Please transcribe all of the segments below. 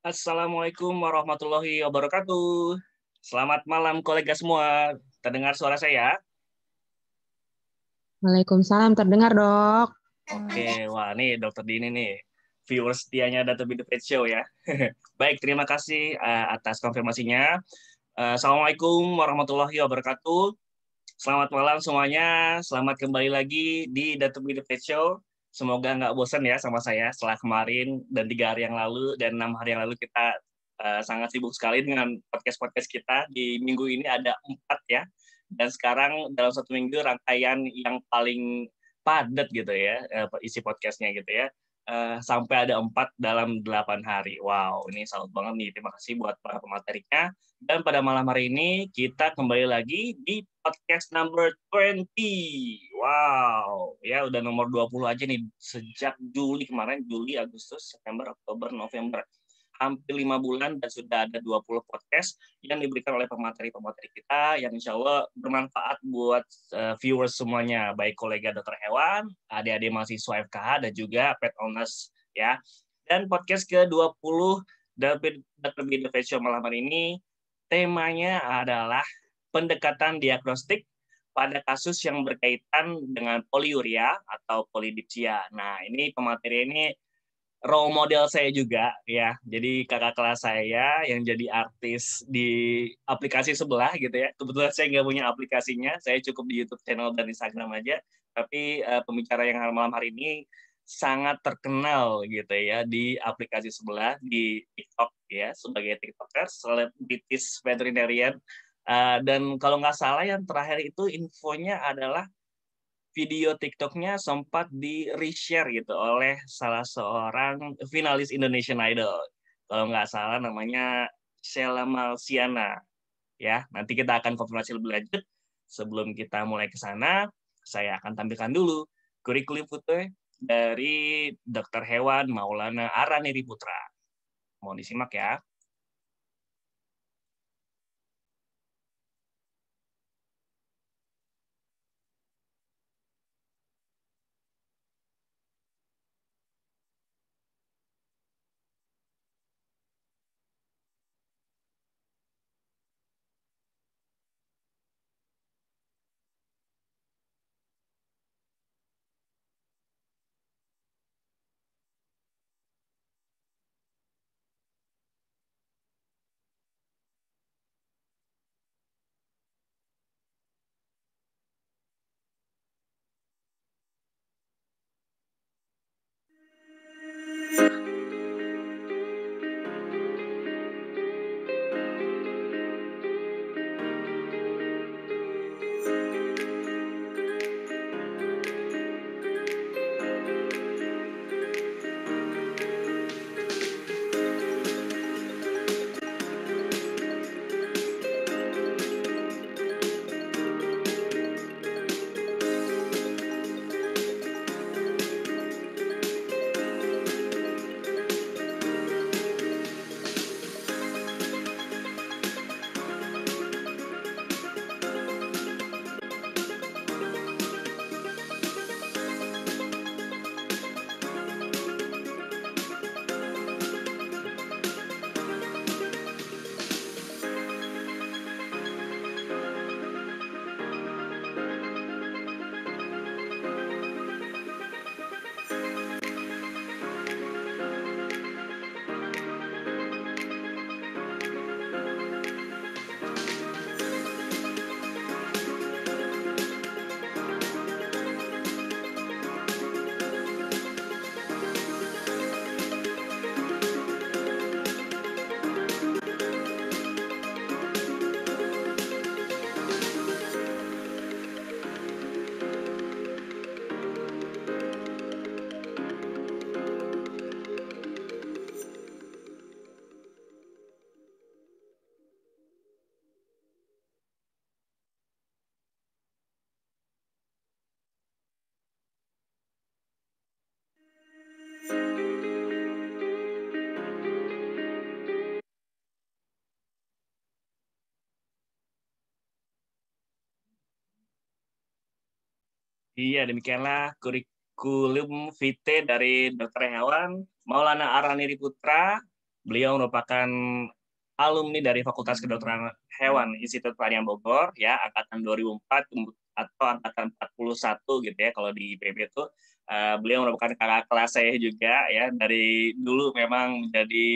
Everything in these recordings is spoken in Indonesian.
Assalamualaikum warahmatullahi wabarakatuh. Selamat malam kolega semua. Terdengar suara saya? Ya? Waalaikumsalam, terdengar dok. Oke, wah nih dokter Dini nih. Viewers setianya Data Bidu Pet Show ya. Baik, terima kasih eh, atas konfirmasinya. Eh, Assalamualaikum warahmatullahi wabarakatuh. Selamat malam semuanya. Selamat kembali lagi di Data Bidu Pet Show Semoga nggak bosan ya sama saya setelah kemarin dan tiga hari yang lalu dan enam hari yang lalu kita uh, sangat sibuk sekali dengan podcast-podcast kita. Di minggu ini ada empat ya. Dan sekarang dalam satu minggu rangkaian yang paling padat gitu ya eh, isi podcastnya gitu ya uh, sampai ada empat dalam delapan hari. Wow, ini salut banget nih. Terima kasih buat para pematerinya. Dan pada malam hari ini kita kembali lagi di podcast number 20. Wow, ya udah nomor 20 aja nih sejak Juli kemarin, Juli, Agustus, September, Oktober, November hampir lima bulan dan sudah ada 20 podcast yang diberikan oleh pemateri-pemateri kita yang insya Allah bermanfaat buat uh, viewers semuanya, baik kolega dokter hewan, adik-adik mahasiswa FKH, dan juga pet owners. ya. Dan podcast ke-20 Derby The Facial malam hari ini, temanya adalah pendekatan diagnostik pada kasus yang berkaitan dengan poliuria atau polidipsia. Nah, ini pemateri ini role model saya juga ya. Jadi kakak kelas saya yang jadi artis di aplikasi sebelah gitu ya. Kebetulan saya nggak punya aplikasinya, saya cukup di YouTube channel dan Instagram aja. Tapi uh, pembicara yang malam hari ini sangat terkenal gitu ya di aplikasi sebelah di TikTok ya sebagai TikToker, selebritis veterinarian. Uh, dan kalau nggak salah yang terakhir itu infonya adalah video TikToknya sempat di reshare gitu oleh salah seorang finalis Indonesian Idol. Kalau nggak salah namanya Sheila Malsiana. Ya, nanti kita akan konfirmasi lebih lanjut. Sebelum kita mulai ke sana, saya akan tampilkan dulu kurikulum foto dari dokter Hewan Maulana Araniri Putra. Mohon disimak ya. Iya, demikianlah kurikulum vitae dari dokter Hewan Maulana Araniri Putra. Beliau merupakan alumni dari Fakultas Kedokteran Hewan Institut Pertanian Bogor ya angkatan 2004 atau angkatan 41 gitu ya kalau di IPB itu eh, beliau merupakan kakak kelas saya juga ya dari dulu memang menjadi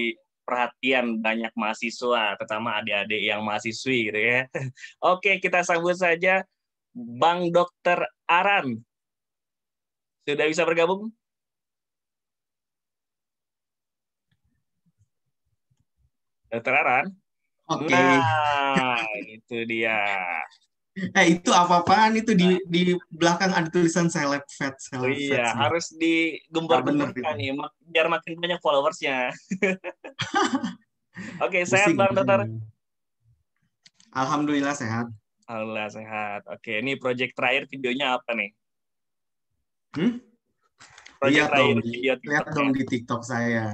perhatian banyak mahasiswa, terutama adik-adik yang mahasiswi gitu ya. Oke, kita sambut saja Bang Dokter Aran. Sudah bisa bergabung? Dokter Aran? Oke. Okay. Nah, itu dia. Eh itu apa-apaan itu di nah. di belakang ada tulisan seleb fat seleb oh, iya, fat. harus digembar-gemborkan nih biar makin banyak followersnya. Oke, okay, sehat Bang Dokter. Alhamdulillah sehat. Alhamdulillah sehat. Oke, ini project terakhir videonya apa nih? Hmm? Project lihat terakhir dong, video TikTok lihat dong di TikTok saya.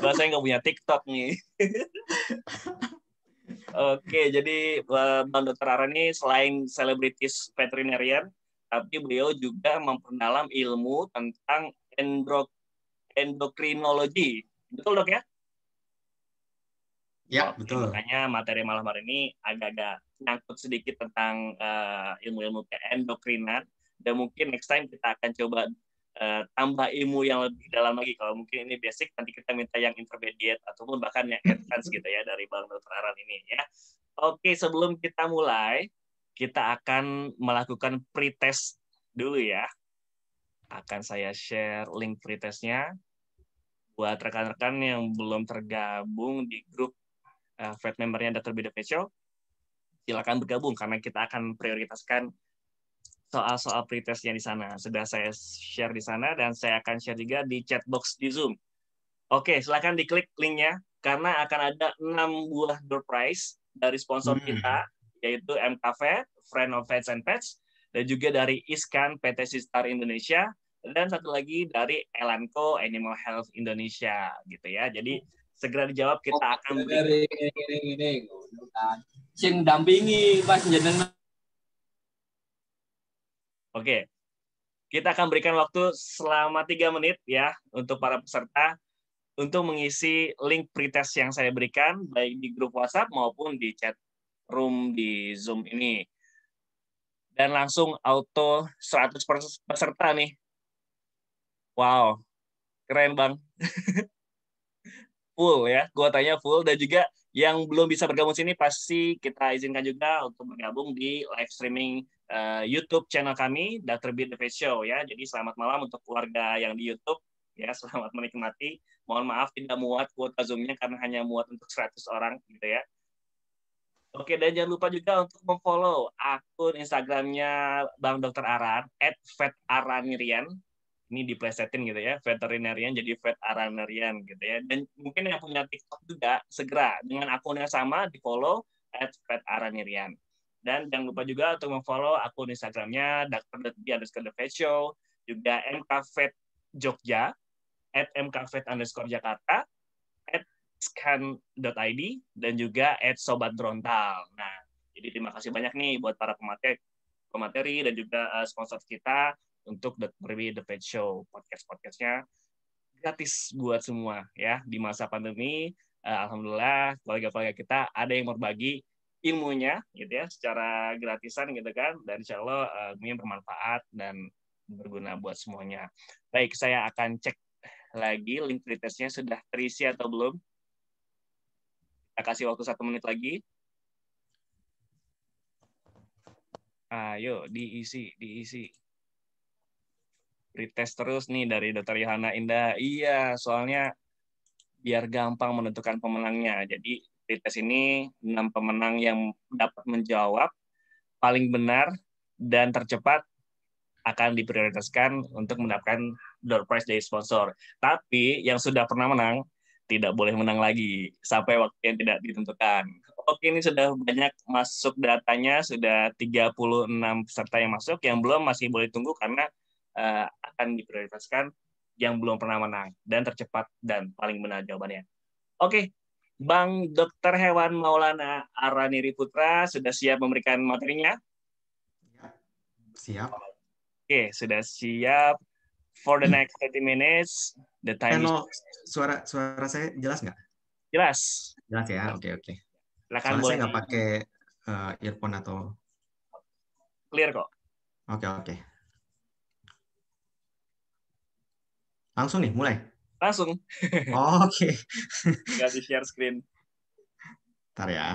Bahasa saya nggak punya TikTok nih. Oke, jadi eh, Bang Dr. Ara ini selain selebritis veterinarian, tapi beliau juga memperdalam ilmu tentang endokrinologi. Betul dok ya? Ya, betul. Makanya materi malam hari ini agak-agak nyangkut sedikit tentang uh, ilmu-ilmu keendokrinan dan mungkin next time kita akan coba uh, tambah ilmu yang lebih dalam lagi. Kalau mungkin ini basic, nanti kita minta yang intermediate ataupun bahkan yang advance gitu ya dari Bang Dr. Aran ini ya. Oke, sebelum kita mulai, kita akan melakukan pretest dulu ya. Akan saya share link pretestnya buat rekan-rekan yang belum tergabung di grup uh, eh, Fed membernya Dr. Beda Pecho, silakan bergabung karena kita akan prioritaskan soal-soal pretestnya di sana. Sudah saya share di sana dan saya akan share juga di chat box di Zoom. Oke, silakan diklik linknya karena akan ada enam buah door prize dari sponsor hmm. kita yaitu MKV, Friend of Pets and Pets, dan juga dari Iskan PT Sistar Indonesia dan satu lagi dari Elanco Animal Health Indonesia gitu ya. Jadi segera dijawab kita oh, akan beri sing dampingi pas jenengan Oke. Kita akan berikan waktu selama tiga menit ya untuk para peserta untuk mengisi link pretest yang saya berikan baik di grup WhatsApp maupun di chat room di Zoom ini. Dan langsung auto 100 peserta nih. Wow. Keren, Bang. full ya, kuotanya full dan juga yang belum bisa bergabung sini pasti kita izinkan juga untuk bergabung di live streaming uh, YouTube channel kami Dr. Beat The Face Show ya. Jadi selamat malam untuk keluarga yang di YouTube ya, selamat menikmati. Mohon maaf tidak muat kuota Zoom-nya karena hanya muat untuk 100 orang gitu ya. Oke, dan jangan lupa juga untuk memfollow akun Instagramnya Bang Dr. Aran, at ini diplesetin gitu ya veterinarian jadi vet aranarian gitu ya dan mungkin yang punya TikTok juga segera dengan akun yang sama di follow at vet aranarian dan jangan lupa juga untuk memfollow akun Instagramnya dokter.di underscore the vet show juga mkvet Jogja at mkvet underscore Jakarta at scan.id dan juga at sobat drontal nah jadi terima kasih banyak nih buat para pemateri pemateri dan juga eh, sponsor kita untuk The Kirby The Pet Show podcast-podcastnya gratis buat semua ya di masa pandemi uh, alhamdulillah keluarga-keluarga kita ada yang berbagi ilmunya gitu ya secara gratisan gitu kan dan insya Allah uh, bermanfaat dan berguna buat semuanya baik saya akan cek lagi link retestnya sudah terisi atau belum kita kasih waktu satu menit lagi ayo diisi diisi retest terus nih dari Dr. Yohana Indah. Iya, soalnya biar gampang menentukan pemenangnya. Jadi retest ini enam pemenang yang dapat menjawab paling benar dan tercepat akan diprioritaskan untuk mendapatkan door prize dari sponsor. Tapi yang sudah pernah menang tidak boleh menang lagi sampai waktu yang tidak ditentukan. Oke, ini sudah banyak masuk datanya, sudah 36 peserta yang masuk. Yang belum masih boleh tunggu karena uh, akan diprioritaskan yang belum pernah menang dan tercepat dan paling benar jawabannya. Oke, Bang Dokter Hewan Maulana Araniri Putra sudah siap memberikan materinya? Siap. Oke, sudah siap. For the next 30 minutes, the time Hello, is... suara suara saya jelas nggak? Jelas. Jelas ya, oke okay, oke. Okay. Silakan boleh. saya nggak pakai uh, earphone atau... Clear kok. Oke okay, oke. Okay. Langsung nih, mulai. Langsung. Oh, Oke. Okay. Gak di share screen. Ntar ya.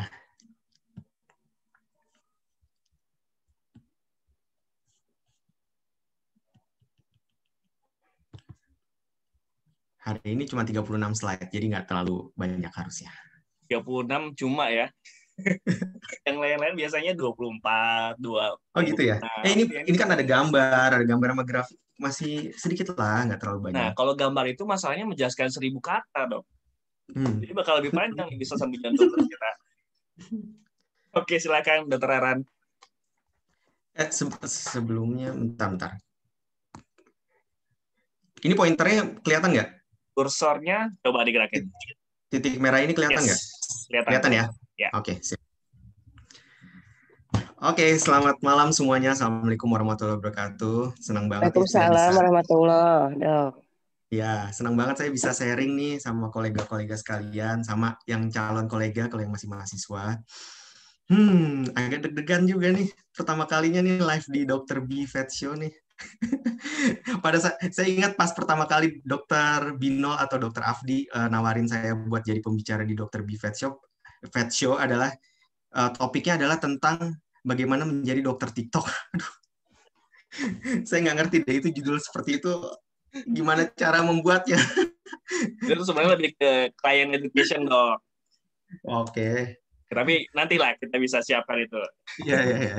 Hari ini cuma 36 slide, jadi nggak terlalu banyak harusnya. 36 cuma ya. yang lain-lain biasanya 24, 2. Oh gitu ya. Eh ini ini kan ada gambar, ada gambar sama grafik masih sedikit lah, nggak terlalu banyak. Nah, kalau gambar itu masalahnya menjelaskan seribu kata dong. Hmm. Jadi bakal lebih panjang bisa sambil jantung kita. Oke, silakan Dokter Aran. Eh, se sebelumnya, bentar, bentar. Ini pointernya kelihatan nggak? Kursornya coba digerakin. Titik merah ini kelihatan nggak? Yes, kelihatan. kelihatan ya? ya. Oke, sip. Oke, okay, selamat malam semuanya. Assalamualaikum warahmatullahi wabarakatuh. Senang banget. Ya Waalaikumsalam warahmatullahi Ya, senang banget saya bisa sharing nih sama kolega-kolega sekalian, sama yang calon kolega kalau yang masih mahasiswa. Hmm, agak deg-degan juga nih. Pertama kalinya nih live di Dr. B Fat Show nih. Pada saat saya ingat pas pertama kali Dokter Bino atau Dokter Afdi uh, nawarin saya buat jadi pembicara di Dokter B Fat Show. Fat Show adalah uh, topiknya adalah tentang bagaimana menjadi dokter TikTok. Saya nggak ngerti deh itu judul seperti itu gimana cara membuatnya. itu sebenarnya lebih ke client education dong. Oke. Okay. Tapi nantilah kita bisa siapkan itu. Iya, iya, iya.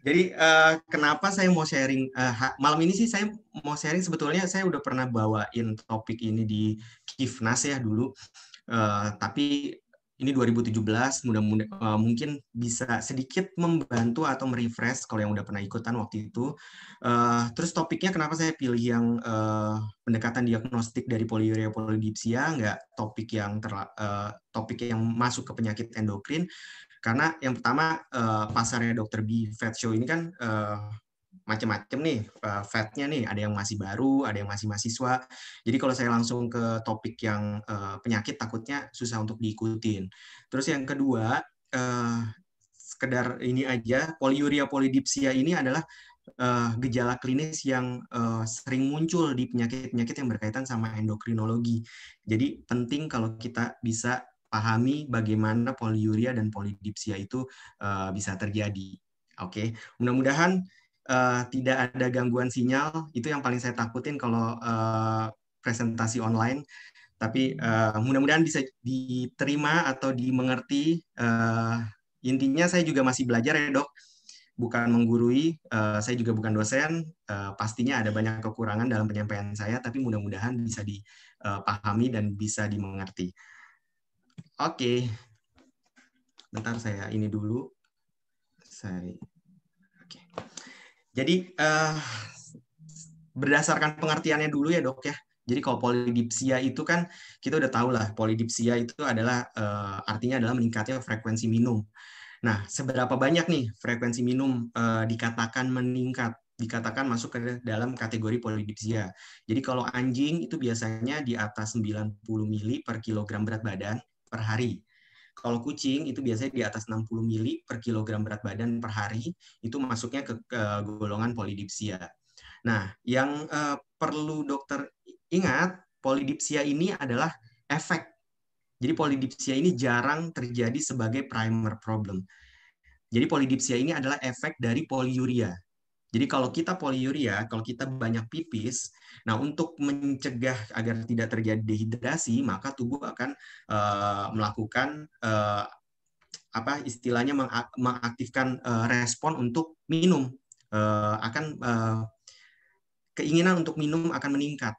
Jadi uh, kenapa saya mau sharing uh, malam ini sih saya mau sharing sebetulnya saya udah pernah bawain topik ini di Kifnas ya dulu. Uh, tapi ini 2017 mudah-mudahan uh, mungkin bisa sedikit membantu atau merefresh kalau yang udah pernah ikutan waktu itu. Uh, terus topiknya kenapa saya pilih yang uh, pendekatan diagnostik dari poliuria polidipsia nggak topik yang terla, uh, topik yang masuk ke penyakit endokrin karena yang pertama uh, pasarnya dokter B Vet Show ini kan uh, macam-macam nih uh, eh, fatnya nih, ada yang masih baru, ada yang masih mahasiswa. Jadi kalau saya langsung ke topik yang uh, penyakit takutnya susah untuk diikutin. Terus yang kedua, uh, sekedar ini aja, poliuria polidipsia ini adalah uh, gejala klinis yang uh, sering muncul di penyakit-penyakit yang berkaitan sama endokrinologi. Jadi penting kalau kita bisa pahami bagaimana poliuria dan polidipsia itu uh, bisa terjadi. Oke, okay. mudah-mudahan uh, tidak ada gangguan sinyal itu yang paling saya takutin kalau uh, presentasi online tapi uh, mudah-mudahan bisa diterima atau dimengerti uh, intinya saya juga masih belajar ya dok bukan menggurui, uh, saya juga bukan dosen, uh, pastinya ada banyak kekurangan dalam penyampaian saya, tapi mudah-mudahan bisa dipahami dan bisa dimengerti. Oke, okay. bentar saya ini dulu. Saya, oke. Okay. Jadi uh, berdasarkan pengertiannya dulu ya dok ya. Jadi kalau polidipsia itu kan kita udah tahu lah polidipsia itu adalah uh, artinya adalah meningkatnya frekuensi minum. Nah, seberapa banyak nih frekuensi minum uh, dikatakan meningkat? dikatakan masuk ke dalam kategori polidipsia. Jadi kalau anjing itu biasanya di atas 90 mili per kilogram berat badan per hari. Kalau kucing itu biasanya di atas 60 mili per kilogram berat badan per hari itu masuknya ke, ke golongan polidipsia. Nah, yang uh, perlu dokter ingat polidipsia ini adalah efek. Jadi polidipsia ini jarang terjadi sebagai primer problem. Jadi polidipsia ini adalah efek dari poliuria. Jadi kalau kita poliuria, kalau kita banyak pipis, nah untuk mencegah agar tidak terjadi dehidrasi, maka tubuh akan uh, melakukan uh, apa istilahnya mengaktifkan uh, respon untuk minum uh, akan uh, keinginan untuk minum akan meningkat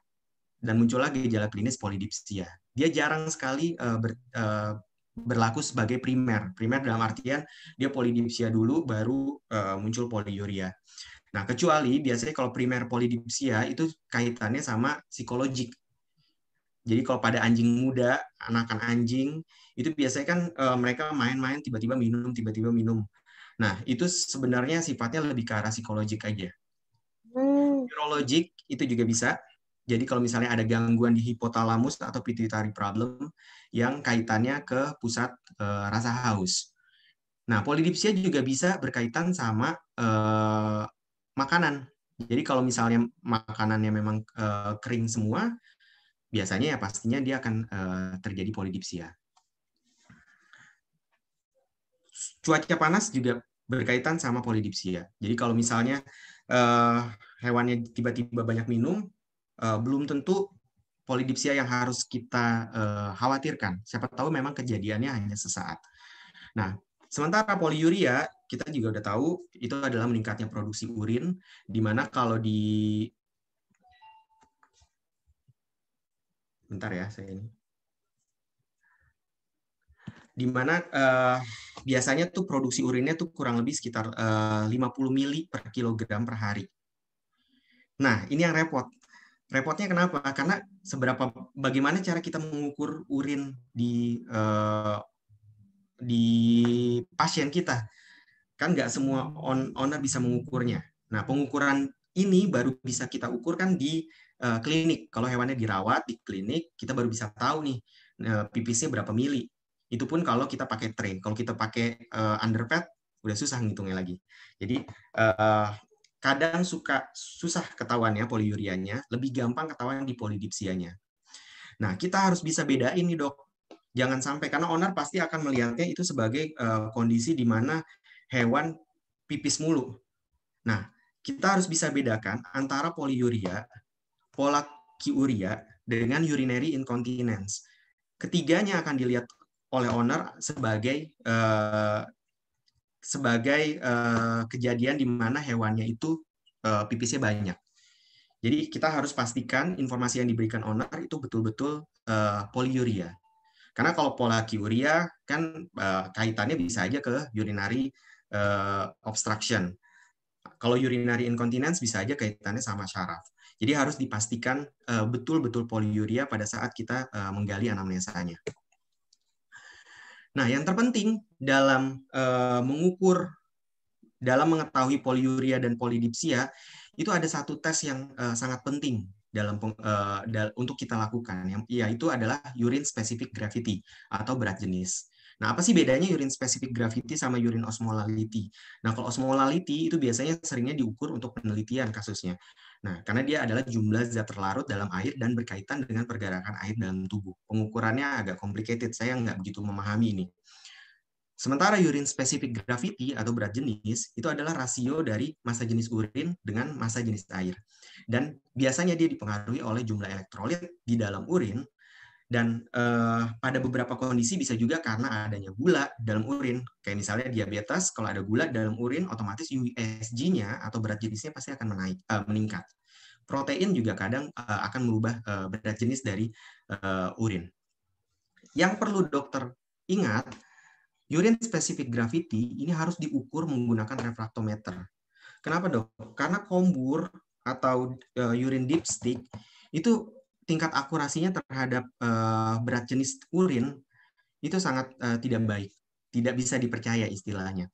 dan muncul lagi gejala klinis polidipsia. Dia jarang sekali uh, ber, uh, berlaku sebagai primer. Primer dalam artian dia polidipsia dulu baru uh, muncul poliuria. Nah, kecuali biasanya kalau primer polidipsia itu kaitannya sama psikologik. Jadi kalau pada anjing muda, anakan anjing, itu biasanya kan e, mereka main-main tiba-tiba minum, tiba-tiba minum. Nah, itu sebenarnya sifatnya lebih ke arah psikologik aja. Hmm. Neurologik itu juga bisa. Jadi kalau misalnya ada gangguan di hipotalamus atau pituitary problem yang kaitannya ke pusat e, rasa haus. Nah, polidipsia juga bisa berkaitan sama e, makanan. Jadi kalau misalnya makanannya memang uh, kering semua, biasanya ya pastinya dia akan uh, terjadi polidipsia. Cuaca panas juga berkaitan sama polidipsia. Jadi kalau misalnya uh, hewannya tiba-tiba banyak minum, uh, belum tentu polidipsia yang harus kita uh, khawatirkan. Siapa tahu memang kejadiannya hanya sesaat. Nah, sementara poliuria kita juga udah tahu itu adalah meningkatnya produksi urin, di mana kalau di bentar ya saya ini di mana uh, biasanya tuh produksi urinnya tuh kurang lebih sekitar eh, uh, 50 mili per kilogram per hari. Nah, ini yang repot. Repotnya kenapa? Karena seberapa bagaimana cara kita mengukur urin di uh, di pasien kita? Kan nggak semua on owner bisa mengukurnya. Nah, pengukuran ini baru bisa kita ukurkan di uh, klinik. Kalau hewannya dirawat di klinik, kita baru bisa tahu nih uh, eh, pipisnya berapa mili. Itu pun kalau kita pakai train. Kalau kita pakai uh, eh, underpad, udah susah ngitungnya lagi. Jadi uh, kadang suka susah ketahuannya poliurianya, lebih gampang ketahuan di polidipsianya. Nah, kita harus bisa bedain nih, Dok. Jangan sampai karena owner pasti akan melihatnya itu sebagai uh, kondisi di mana hewan pipis mulu. Nah, kita harus bisa bedakan antara poliuria, polakiuria, dengan urinary incontinence. Ketiganya akan dilihat oleh owner sebagai uh, sebagai uh, kejadian di mana hewannya itu uh, pipisnya banyak. Jadi kita harus pastikan informasi yang diberikan owner itu betul-betul uh, poliuria. Karena kalau pola kiuria kan uh, kaitannya bisa aja ke urinary uh, obstruction. Kalau urinary incontinence bisa aja kaitannya sama syaraf. Jadi harus dipastikan eh, betul-betul uh, poliuria pada saat kita uh, menggali anamnesanya. Nah, yang terpenting dalam uh, mengukur dalam mengetahui poliuria dan polidipsia itu ada satu tes yang uh, sangat penting dalam uh, dal untuk kita lakukan yang yaitu adalah urine specific gravity atau berat jenis. Nah, apa sih bedanya urine specific gravity sama urine osmolality? Nah, kalau osmolality itu biasanya seringnya diukur untuk penelitian kasusnya. Nah, karena dia adalah jumlah zat terlarut dalam air dan berkaitan dengan pergerakan air dalam tubuh. Pengukurannya agak complicated, saya nggak begitu memahami ini. Sementara urine specific gravity atau berat jenis itu adalah rasio dari massa jenis urin dengan massa jenis air. Dan biasanya dia dipengaruhi oleh jumlah elektrolit di dalam urin dan uh, pada beberapa kondisi bisa juga karena adanya gula dalam urin kayak misalnya diabetes kalau ada gula dalam urin otomatis USG-nya atau berat jenisnya pasti akan menaik uh, meningkat protein juga kadang uh, akan merubah uh, berat jenis dari uh, urin yang perlu dokter ingat urine specific gravity ini harus diukur menggunakan refraktometer kenapa dok karena kombur atau uh, urine dipstick itu tingkat akurasinya terhadap uh, berat jenis urin itu sangat uh, tidak baik, tidak bisa dipercaya istilahnya.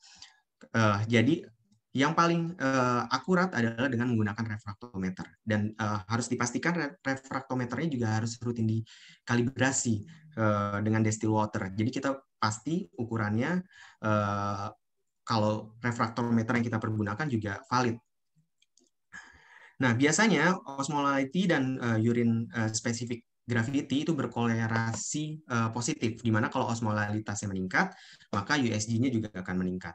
Uh, jadi yang paling uh, akurat adalah dengan menggunakan refraktometer dan uh, harus dipastikan refraktometernya juga harus rutin dikalibrasi uh, dengan distilled water. Jadi kita pasti ukurannya uh, kalau refraktometer yang kita pergunakan juga valid Nah, biasanya osmolality dan uh, urine uh, eh, specific gravity itu berkolerasi uh, positif, di mana kalau osmolalitasnya meningkat, maka USG-nya juga akan meningkat.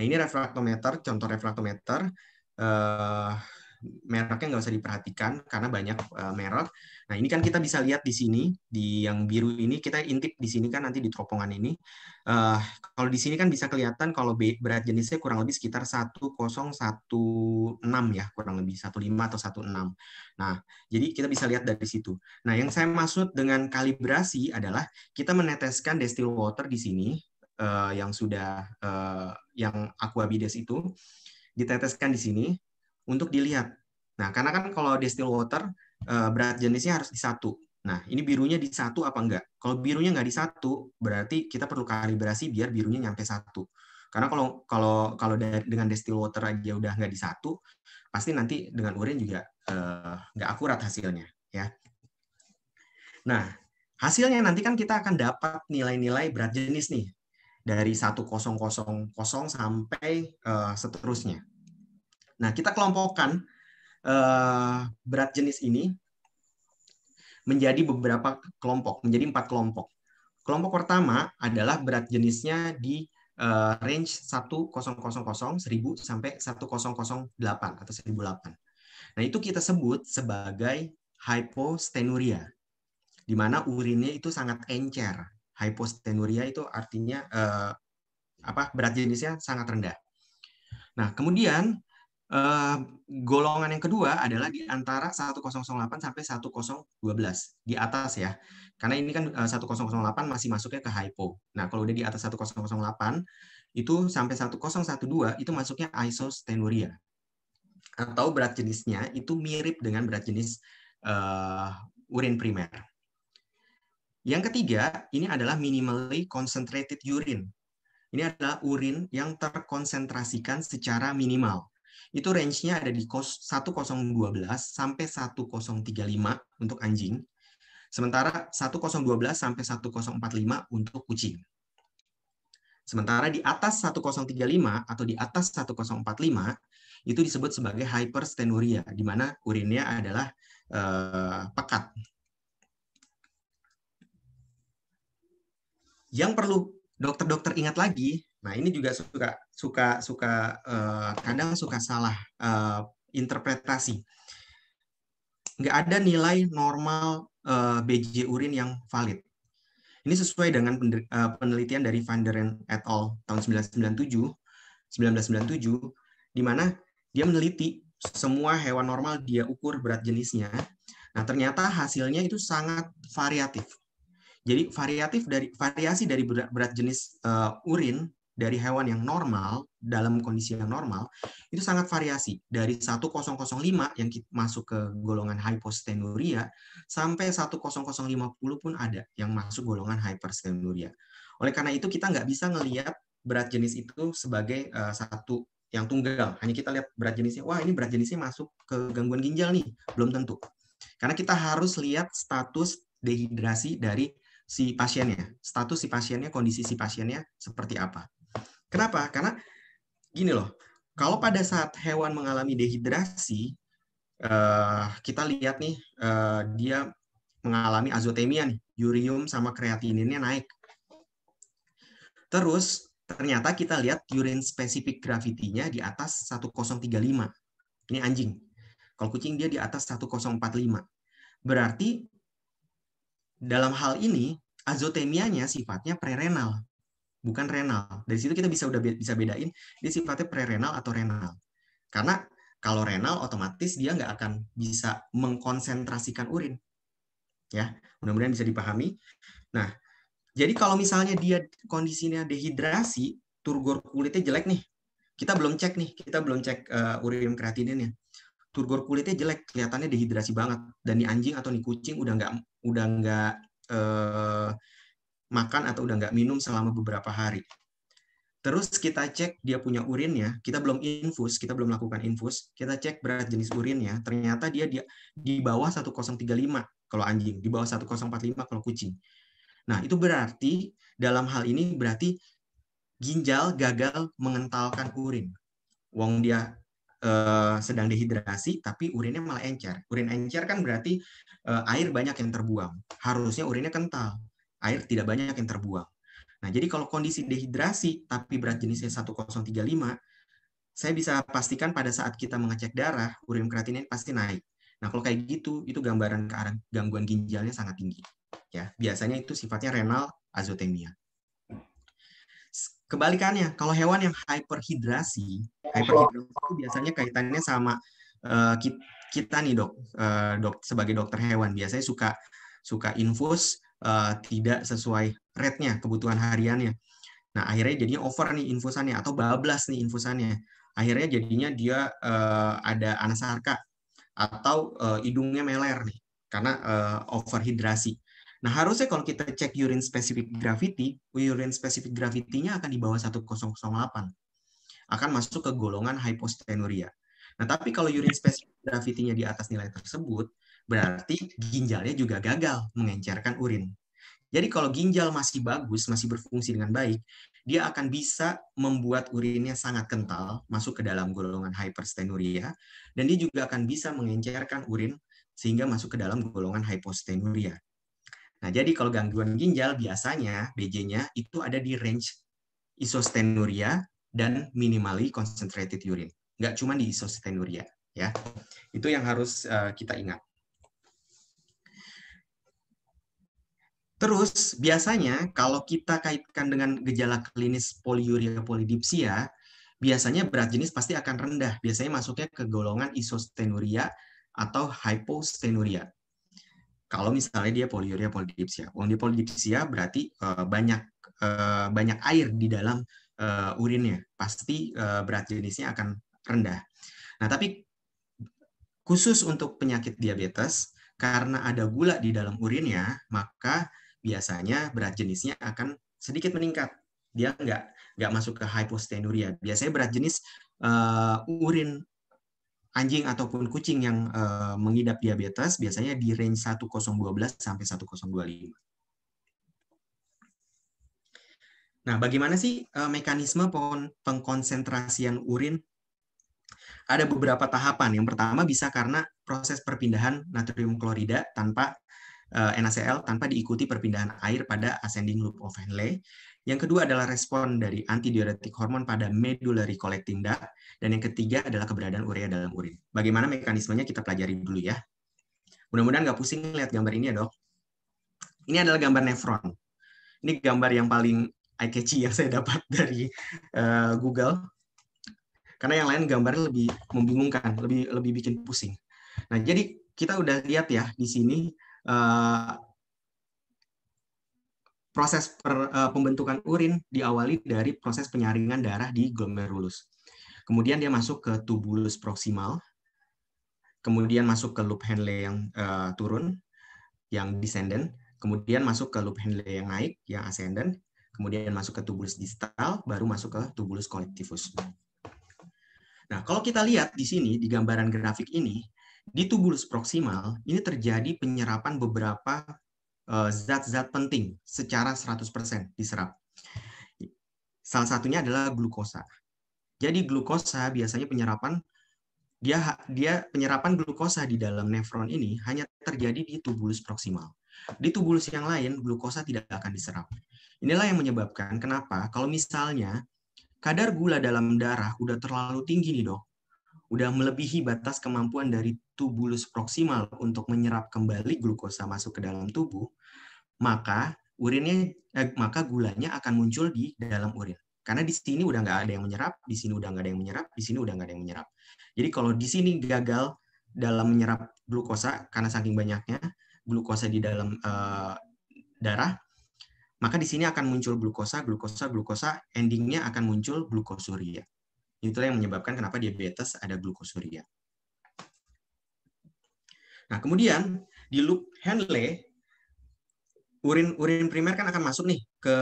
Nah, ini refraktometer, contoh refraktometer. Uh, mereknya nggak usah diperhatikan karena banyak uh, merek. Nah ini kan kita bisa lihat di sini di yang biru ini kita intip di sini kan nanti di teropongan ini. Uh, kalau di sini kan bisa kelihatan kalau berat jenisnya kurang lebih sekitar 1016 ya kurang lebih 15 atau 16. Nah jadi kita bisa lihat dari situ. Nah yang saya maksud dengan kalibrasi adalah kita meneteskan destil water di sini uh, yang sudah uh, yang aquabides itu diteteskan di sini untuk dilihat. Nah, karena kan kalau distilled water eh, berat jenisnya harus di satu. Nah, ini birunya di satu apa enggak? Kalau birunya enggak di satu, berarti kita perlu kalibrasi biar birunya nyampe satu. Karena kalau kalau kalau dengan distilled water aja udah enggak di satu, pasti nanti dengan urin juga eh, nggak akurat hasilnya, ya. Nah, hasilnya nanti kan kita akan dapat nilai-nilai berat jenis nih dari 1000 sampai uh, seterusnya. Nah, kita kelompokkan uh, berat jenis ini menjadi beberapa kelompok, menjadi empat kelompok. Kelompok pertama adalah berat jenisnya di uh, range 1000 1000 sampai 1008 atau 1008. Nah, itu kita sebut sebagai hypostenuria. Di mana urinnya itu sangat encer. Hypostenuria itu artinya uh, apa? berat jenisnya sangat rendah. Nah, kemudian Uh, golongan yang kedua adalah di antara 1008 sampai 1012 di atas ya. Karena ini kan uh, 1008 masih masuknya ke hypo. Nah, kalau udah di atas 1008 itu sampai 1012 itu masuknya isostenuria. Atau berat jenisnya itu mirip dengan berat jenis uh, urin primer. Yang ketiga, ini adalah minimally concentrated urine. Ini adalah urin yang terkonsentrasikan secara minimal itu range-nya ada di 1012 sampai 1035 untuk anjing. Sementara 1012 sampai 1045 untuk kucing. Sementara di atas 1035 atau di atas 1045 itu disebut sebagai hyperstenuria, di mana urinnya adalah eh, pekat. Yang perlu dokter-dokter ingat lagi Nah, ini juga suka suka suka uh, kadang suka salah uh, interpretasi. Nggak ada nilai normal uh, eh, BJ urin yang valid. Ini sesuai dengan penelitian dari Van Deren et al. tahun 1997, 1997 di mana dia meneliti semua hewan normal dia ukur berat jenisnya. Nah, ternyata hasilnya itu sangat variatif. Jadi variatif dari variasi dari berat, berat jenis uh, urin dari hewan yang normal dalam kondisi yang normal itu sangat variasi dari 1005 yang masuk ke golongan hypostenuria sampai puluh pun ada yang masuk golongan hyperstenuria. Oleh karena itu kita nggak bisa ngelihat berat jenis itu sebagai uh, satu yang tunggal. Hanya kita lihat berat jenisnya, wah ini berat jenisnya masuk ke gangguan ginjal nih, belum tentu. Karena kita harus lihat status dehidrasi dari si pasiennya, status si pasiennya, kondisi si pasiennya seperti apa. Kenapa? Karena gini loh, kalau pada saat hewan mengalami dehidrasi, uh, kita lihat nih uh, dia mengalami azotemia nih, urium sama kreatininnya naik. Terus ternyata kita lihat urine specific gravity-nya di atas 1035. Ini anjing. Kalau kucing dia di atas 1045. Berarti dalam hal ini azotemianya sifatnya prerenal bukan renal. Dari situ kita bisa udah bisa bedain dia sifatnya prerenal atau renal. Karena kalau renal otomatis dia nggak akan bisa mengkonsentrasikan urin. Ya, mudah-mudahan bisa dipahami. Nah, jadi kalau misalnya dia kondisinya dehidrasi, turgor kulitnya jelek nih. Kita belum cek nih, kita belum cek uh, urin kreatininnya. Turgor kulitnya jelek, kelihatannya dehidrasi banget. Dan di anjing atau di kucing udah nggak udah nggak uh, makan atau udah nggak minum selama beberapa hari. Terus kita cek dia punya urinnya, kita belum infus, kita belum lakukan infus, kita cek berat jenis urinnya, ternyata dia di, di bawah 1035 kalau anjing, di bawah 1045 kalau kucing. Nah, itu berarti dalam hal ini berarti ginjal gagal mengentalkan urin. Wong dia eh, sedang dehidrasi tapi urinnya malah encer. Urin encer kan berarti eh, air banyak yang terbuang. Harusnya urinnya kental air tidak banyak yang terbuang. Nah, jadi kalau kondisi dehidrasi tapi berat jenisnya 1035, saya bisa pastikan pada saat kita mengecek darah, urin kreatinin pasti naik. Nah, kalau kayak gitu, itu gambaran ke arah gangguan ginjalnya sangat tinggi. Ya, biasanya itu sifatnya renal azotemia. Kebalikannya, kalau hewan yang hyperhidrasi, hyperhidrasi itu biasanya kaitannya sama uh, eh, kita, kita nih dok, uh, dok sebagai dokter hewan biasanya suka suka infus uh, tidak sesuai rate-nya, kebutuhan hariannya. Nah, akhirnya jadinya over nih infusannya atau bablas nih infusannya. Akhirnya jadinya dia uh, ada anasarka atau uh, hidungnya meler nih karena uh, overhidrasi. Nah, harusnya kalau kita cek urine specific gravity, urine specific gravity-nya akan di bawah 1008. Akan masuk ke golongan hypostenuria. Nah, tapi kalau urine specific gravity-nya di atas nilai tersebut, berarti ginjalnya juga gagal mengencerkan urin. Jadi kalau ginjal masih bagus, masih berfungsi dengan baik, dia akan bisa membuat urinnya sangat kental, masuk ke dalam golongan hyperstenuria, dan dia juga akan bisa mengencerkan urin sehingga masuk ke dalam golongan hypostenuria. Nah, jadi kalau gangguan ginjal biasanya BJ-nya itu ada di range isostenuria dan minimally concentrated urine. Nggak cuma di isostenuria. ya. Itu yang harus uh, kita ingat. Terus biasanya kalau kita kaitkan dengan gejala klinis poliuria polidipsia, biasanya berat jenis pasti akan rendah. Biasanya masuknya ke golongan isostenuria atau hypostenuria. Kalau misalnya dia poliuria polidipsia. Kalau dia polidipsia berarti uh, banyak eh, banyak air di dalam eh, urinnya. Pasti berat jenisnya akan rendah. Nah, tapi khusus untuk penyakit diabetes karena ada gula di dalam urinnya, maka biasanya berat jenisnya akan sedikit meningkat. Dia nggak nggak masuk ke hypostenuria. Biasanya berat jenis uh, urin anjing ataupun kucing yang uh, mengidap diabetes biasanya di range 1012 sampai 1025. Nah, bagaimana sih uh, mekanisme pengkonsentrasian urin? Ada beberapa tahapan. Yang pertama bisa karena proses perpindahan natrium klorida tanpa Eh, NaCl tanpa diikuti perpindahan air pada ascending loop of Henle. Yang kedua adalah respon dari antidiuretik hormon pada medullary collecting duct. Dan yang ketiga adalah keberadaan urea dalam urin. Bagaimana mekanismenya kita pelajari dulu ya. Mudah-mudahan nggak pusing lihat gambar ini ya dok. Ini adalah gambar nefron. Ini gambar yang paling eye catchy yang saya dapat dari uh, Google. Karena yang lain gambarnya lebih membingungkan, lebih lebih bikin pusing. Nah, jadi kita udah lihat ya di sini uh, proses per, uh, pembentukan urin diawali dari proses penyaringan darah di glomerulus. Kemudian dia masuk ke tubulus proximal, kemudian masuk ke loop Henle yang uh, turun, yang descendant, kemudian masuk ke loop Henle yang naik, yang ascendant, kemudian masuk ke tubulus distal, baru masuk ke tubulus collectivus. Nah, kalau kita lihat di sini, di gambaran grafik ini, di tubulus proksimal, ini terjadi penyerapan beberapa eh, zat-zat penting secara 100% diserap. Salah satunya adalah glukosa. Jadi glukosa biasanya penyerapan dia dia penyerapan glukosa di dalam nefron ini hanya terjadi di tubulus proksimal. Di tubulus yang lain glukosa tidak akan diserap. Inilah yang menyebabkan kenapa kalau misalnya kadar gula dalam darah udah terlalu tinggi nih dok, udah melebihi batas kemampuan dari tubulus proksimal untuk menyerap kembali glukosa masuk ke dalam tubuh, maka urinnya eh, maka gulanya akan muncul di dalam urin. Karena di sini udah nggak ada yang menyerap, di sini udah nggak ada yang menyerap, di sini udah nggak ada yang menyerap. Jadi kalau di sini gagal dalam menyerap glukosa karena saking banyaknya glukosa di dalam eh, darah, maka di sini akan muncul glukosa, glukosa, glukosa, endingnya akan muncul glukosuria. Itulah yang menyebabkan kenapa diabetes ada glukosuria. Nah, kemudian di loop Henle, urin urin primer kan akan masuk nih ke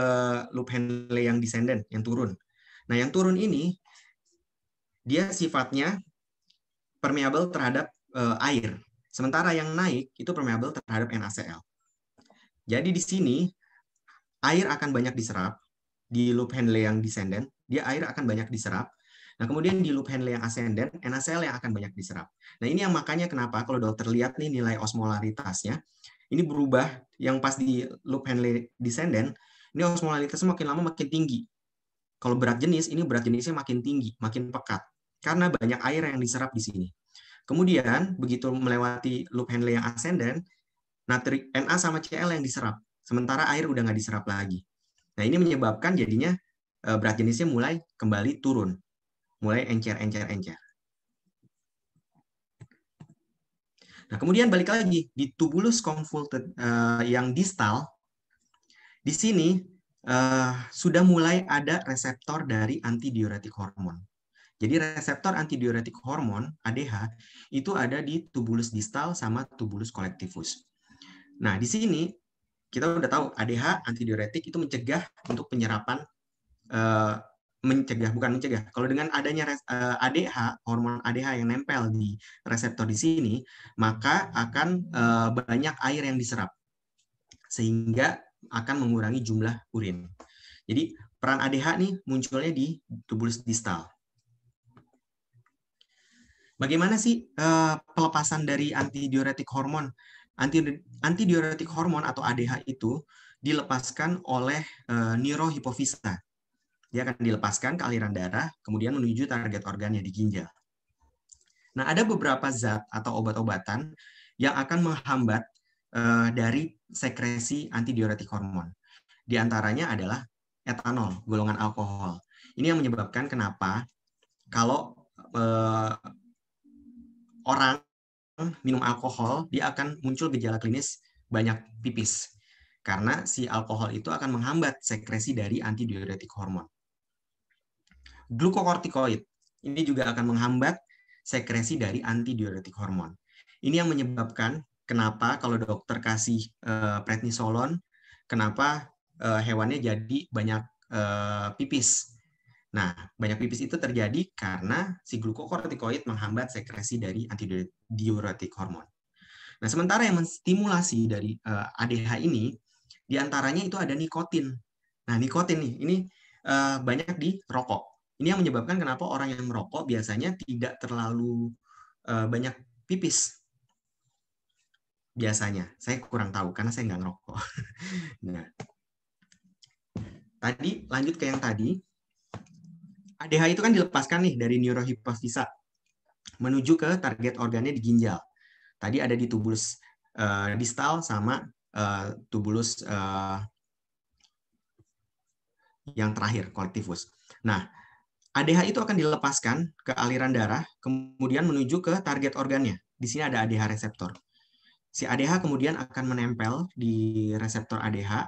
loop Henle yang descendant, yang turun. Nah, yang turun ini dia sifatnya permeable terhadap uh, air. Sementara yang naik itu permeable terhadap NaCl. Jadi di sini air akan banyak diserap di loop Henle yang descendant, dia air akan banyak diserap Nah, kemudian di loop Henle yang asenden, NaCl yang akan banyak diserap. Nah, ini yang makanya kenapa kalau dokter lihat nih nilai osmolaritasnya, ini berubah yang pas di loop Henle descendant, ini osmolaritas makin lama makin tinggi. Kalau berat jenis, ini berat jenisnya makin tinggi, makin pekat. Karena banyak air yang diserap di sini. Kemudian, begitu melewati loop Henle yang ascendant, natri Na sama Cl yang diserap. Sementara air udah nggak diserap lagi. Nah, ini menyebabkan jadinya eh, berat jenisnya mulai kembali turun mulai encer-encer-encer. Nah, kemudian balik lagi di tubulus convoluted uh, eh, yang distal, di sini uh, sudah mulai ada reseptor dari antidiuretik hormon. Jadi reseptor antidiuretik hormon (ADH) itu ada di tubulus distal sama tubulus kolektifus. Nah, di sini kita udah tahu ADH antidiuretik itu mencegah untuk penyerapan eh, mencegah bukan mencegah kalau dengan adanya ADH eh, hormon ADH yang nempel di reseptor di sini maka akan eh, banyak air yang diserap sehingga akan mengurangi jumlah urin. Jadi peran ADH nih munculnya di tubulus distal. Bagaimana sih eh, pelepasan dari antidiuretik hormon? Anti antidiuretik hormon atau ADH itu dilepaskan oleh neurohipofisa. Dia akan dilepaskan ke aliran darah, kemudian menuju target organnya di ginjal. Nah, ada beberapa zat atau obat-obatan yang akan menghambat uh, dari sekresi antidiuretik hormon. Di antaranya adalah etanol, golongan alkohol. Ini yang menyebabkan kenapa kalau uh, orang minum alkohol, dia akan muncul gejala klinis banyak pipis. Karena si alkohol itu akan menghambat sekresi dari antidiuretik hormon. Glukokortikoid ini juga akan menghambat sekresi dari antidiuretik hormon. Ini yang menyebabkan kenapa kalau dokter kasih uh, prednisolon, kenapa uh, hewannya jadi banyak uh, pipis. Nah, banyak pipis itu terjadi karena si glukokortikoid menghambat sekresi dari antidiuretik hormon. Nah, sementara yang menstimulasi dari uh, ADH ini, diantaranya itu ada nikotin. Nah, nikotin nih, ini uh, banyak di rokok. Ini yang menyebabkan kenapa orang yang merokok biasanya tidak terlalu eh, banyak pipis. Biasanya, saya kurang tahu karena saya nggak merokok. nah, tadi lanjut ke yang tadi. ADH itu kan dilepaskan nih dari neurohipofisa menuju ke target organnya di ginjal. Tadi ada di tubulus uh, distal sama uh, tubulus uh, yang terakhir, kolektifus. Nah, ADH itu akan dilepaskan ke aliran darah, kemudian menuju ke target organnya. Di sini ada ADH reseptor. Si ADH kemudian akan menempel di reseptor ADH,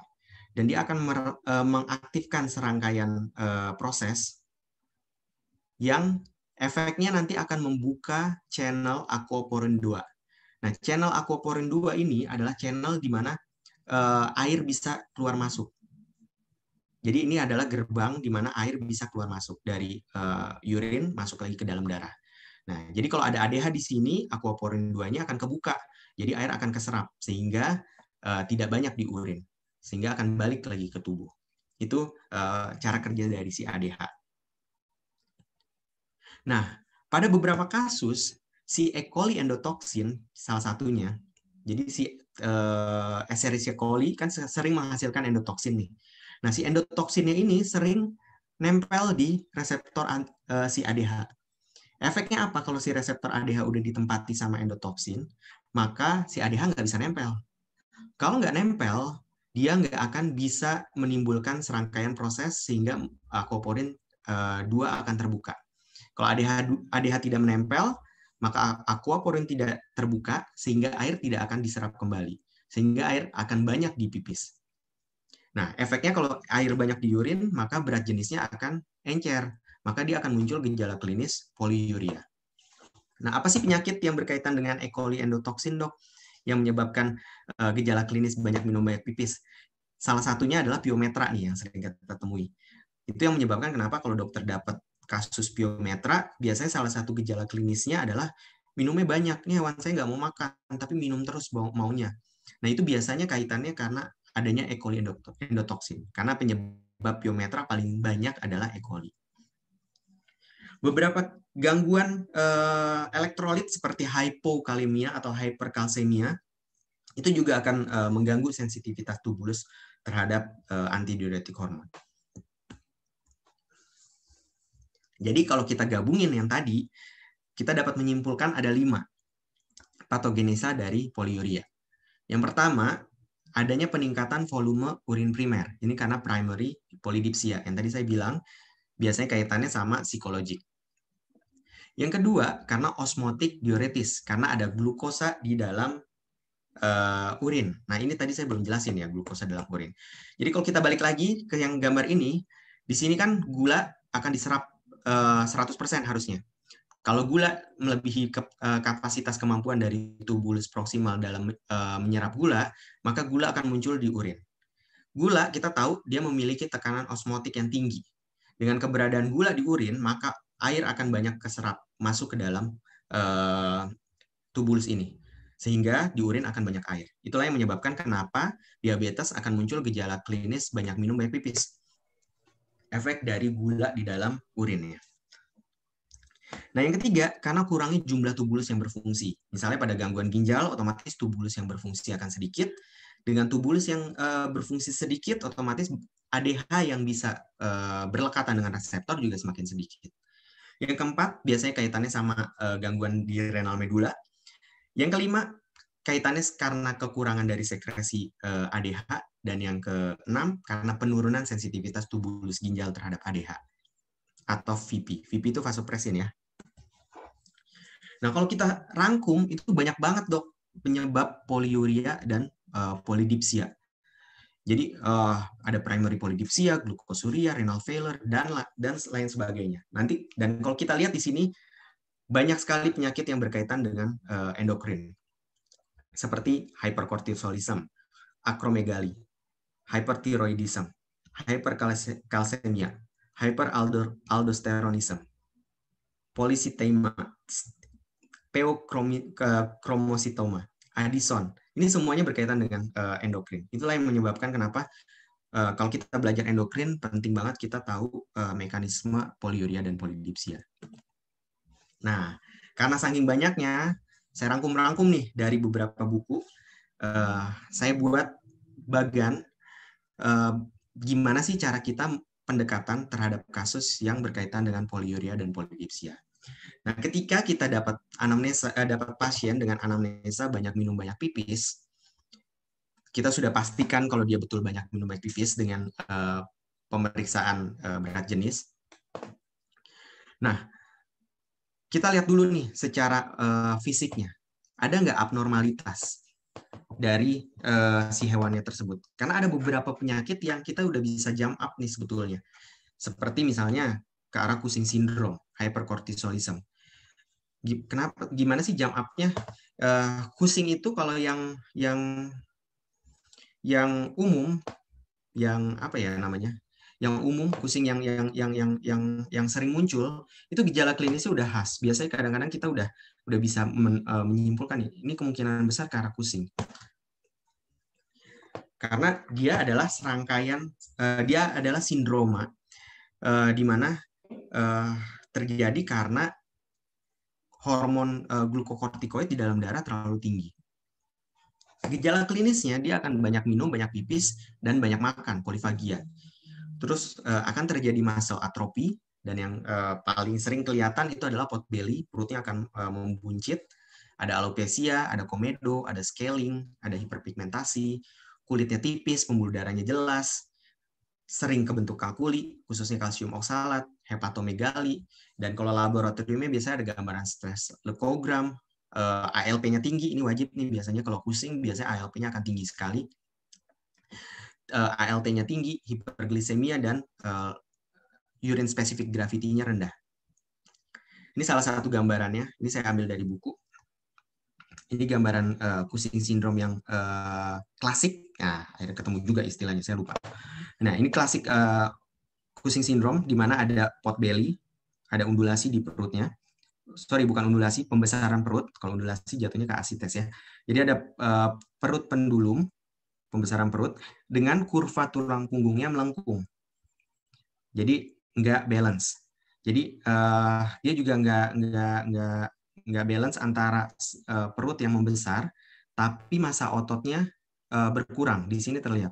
dan dia akan e, mengaktifkan serangkaian e, proses yang efeknya nanti akan membuka channel aquaporin 2. Nah, channel aquaporin 2 ini adalah channel di mana e, air bisa keluar masuk. Jadi ini adalah gerbang di mana air bisa keluar masuk dari uh, urin masuk lagi ke dalam darah. Nah, jadi kalau ada ADH di sini, aquaporin 2 akan kebuka. Jadi air akan keserap sehingga uh, tidak banyak di urin, sehingga akan balik lagi ke tubuh. Itu uh, cara kerja dari si ADH. Nah, pada beberapa kasus si E. coli endotoksin salah satunya. Jadi si uh, Escherichia e. coli kan sering menghasilkan endotoksin nih. Nah, si endotoksinnya ini sering nempel di reseptor eh, si ADH. Efeknya apa kalau si reseptor ADH udah ditempati sama endotoksin, maka si ADH nggak bisa nempel. Kalau nggak nempel, dia nggak akan bisa menimbulkan serangkaian proses sehingga akoporin uh, eh, 2 akan terbuka. Kalau ADH, ADH tidak menempel, maka aquaporin tidak terbuka sehingga air tidak akan diserap kembali. Sehingga air akan banyak dipipis. Nah, efeknya kalau air banyak di urin, maka berat jenisnya akan encer. Maka dia akan muncul gejala klinis poliuria. Nah, apa sih penyakit yang berkaitan dengan E. coli endotoxin dok? Yang menyebabkan eh, gejala klinis banyak minum banyak pipis. Salah satunya adalah piometra nih yang sering kita temui. Itu yang menyebabkan kenapa kalau dokter dapat kasus piometra, biasanya salah satu gejala klinisnya adalah minumnya banyak. Ini hewan saya nggak mau makan, tapi minum terus maunya. Nah, itu biasanya kaitannya karena adanya E. coli endotoksin karena penyebab biometra paling banyak adalah E. coli. Beberapa gangguan uh, elektrolit seperti hypokalemia atau hyperkalsemia itu juga akan uh, mengganggu sensitivitas tubulus terhadap uh, antidiuretik hormon. Jadi kalau kita gabungin yang tadi, kita dapat menyimpulkan ada lima patogenesa dari poliuria. Yang pertama, adanya peningkatan volume urin primer. Ini karena primary polydipsia yang tadi saya bilang biasanya kaitannya sama psikologik. Yang kedua, karena osmotik diuretis, karena ada glukosa di dalam uh, urin. Nah, ini tadi saya belum jelasin ya glukosa dalam urin. Jadi kalau kita balik lagi ke yang gambar ini, di sini kan gula akan diserap uh, eh, 100% harusnya. Kalau gula melebihi eh, kapasitas kemampuan dari tubulus proximal dalam eh, menyerap gula, maka gula akan muncul di urin. Gula kita tahu dia memiliki tekanan osmotik yang tinggi. Dengan keberadaan gula di urin, maka air akan banyak keserap masuk ke dalam eh, tubulus ini. Sehingga di urin akan banyak air. Itulah yang menyebabkan kenapa diabetes akan muncul gejala klinis banyak minum banyak pipis. Efek dari gula di dalam urinnya. Nah, yang ketiga, karena kurangi jumlah tubulus yang berfungsi. Misalnya pada gangguan ginjal, otomatis tubulus yang berfungsi akan sedikit. Dengan tubulus yang uh, berfungsi sedikit, otomatis ADH yang bisa uh, berlekatan dengan reseptor juga semakin sedikit. Yang keempat, biasanya kaitannya sama uh, gangguan di renal medula. Yang kelima, kaitannya karena kekurangan dari sekresi uh, ADH. Dan yang keenam, karena penurunan sensitivitas tubulus ginjal terhadap ADH atau VP. VP itu vasopresin ya. Nah, kalau kita rangkum itu banyak banget, Dok, penyebab poliuria dan uh, polidipsia. Jadi uh, ada primary polidipsia, glukosuria, renal failure dan dan lain sebagainya. Nanti dan kalau kita lihat di sini banyak sekali penyakit yang berkaitan dengan uh, endokrin. Seperti hypercortisolism, akromegali, hyperthyroidism, hyperkalsemia, hyperaldosteronism, polycythema, peokromositoma, Addison. Ini semuanya berkaitan dengan uh, endokrin. Itulah yang menyebabkan kenapa uh, kalau kita belajar endokrin penting banget kita tahu uh, mekanisme poliuria dan polidipsia. Nah, karena saking banyaknya, saya rangkum-rangkum nih dari beberapa buku. Uh, saya buat bagan uh, gimana sih cara kita pendekatan terhadap kasus yang berkaitan dengan poliuria dan polidipsia. Nah, ketika kita dapat anamnesa eh, dapat pasien dengan anamnesa banyak minum banyak pipis, kita sudah pastikan kalau dia betul banyak minum banyak pipis dengan eh, pemeriksaan eh, berat jenis. Nah, kita lihat dulu nih secara eh, fisiknya. Ada nggak abnormalitas? dari uh, si hewannya tersebut. Karena ada beberapa penyakit yang kita udah bisa jump up nih sebetulnya. Seperti misalnya ke arah kucing syndrome, hypercortisolism. Kenapa? Gimana sih jump up-nya? Uh, eh, kucing itu kalau yang yang yang umum, yang apa ya namanya? yang umum pusing yang yang yang yang yang yang sering muncul itu gejala klinisnya udah khas biasanya kadang-kadang kita udah udah bisa men, uh, menyimpulkan ini kemungkinan besar ke arah pusing karena dia adalah serangkaian uh, dia adalah sindroma uh, di mana uh, terjadi karena hormon uh, glukokortikoid di dalam darah terlalu tinggi gejala klinisnya dia akan banyak minum, banyak pipis, dan banyak makan, polifagia. Terus uh, akan terjadi muscle atrofi dan yang uh, paling sering kelihatan itu adalah pot belly, perutnya akan uh, membuncit. Ada alopecia, ada komedo, ada scaling, ada hiperpigmentasi, kulitnya tipis, pembuluh darahnya jelas, sering kebentuk kalkuli, khususnya kalsium oksalat, hepatomegali, dan kalau laboratoriumnya biasanya ada gambaran stres leukogram, uh, ALP-nya tinggi, ini wajib nih biasanya kalau pusing biasanya ALP-nya akan tinggi sekali uh, eh, ALT-nya tinggi, hiperglisemia dan uh, urine specific gravity-nya rendah. Ini salah satu gambarannya. Ini saya ambil dari buku. Ini gambaran uh, Cushing syndrome yang uh, klasik. Nah, akhirnya ketemu juga istilahnya, saya lupa. Nah, ini klasik uh, Cushing syndrome di mana ada pot belly, ada undulasi di perutnya. Sorry, bukan undulasi, pembesaran perut. Kalau undulasi jatuhnya ke asites ya. Jadi ada uh, perut pendulum pembesaran perut dengan kurva tulang punggungnya melengkung. Jadi nggak balance. Jadi uh, dia juga nggak nggak nggak nggak balance antara uh, perut yang membesar, tapi masa ototnya uh, berkurang. Di sini terlihat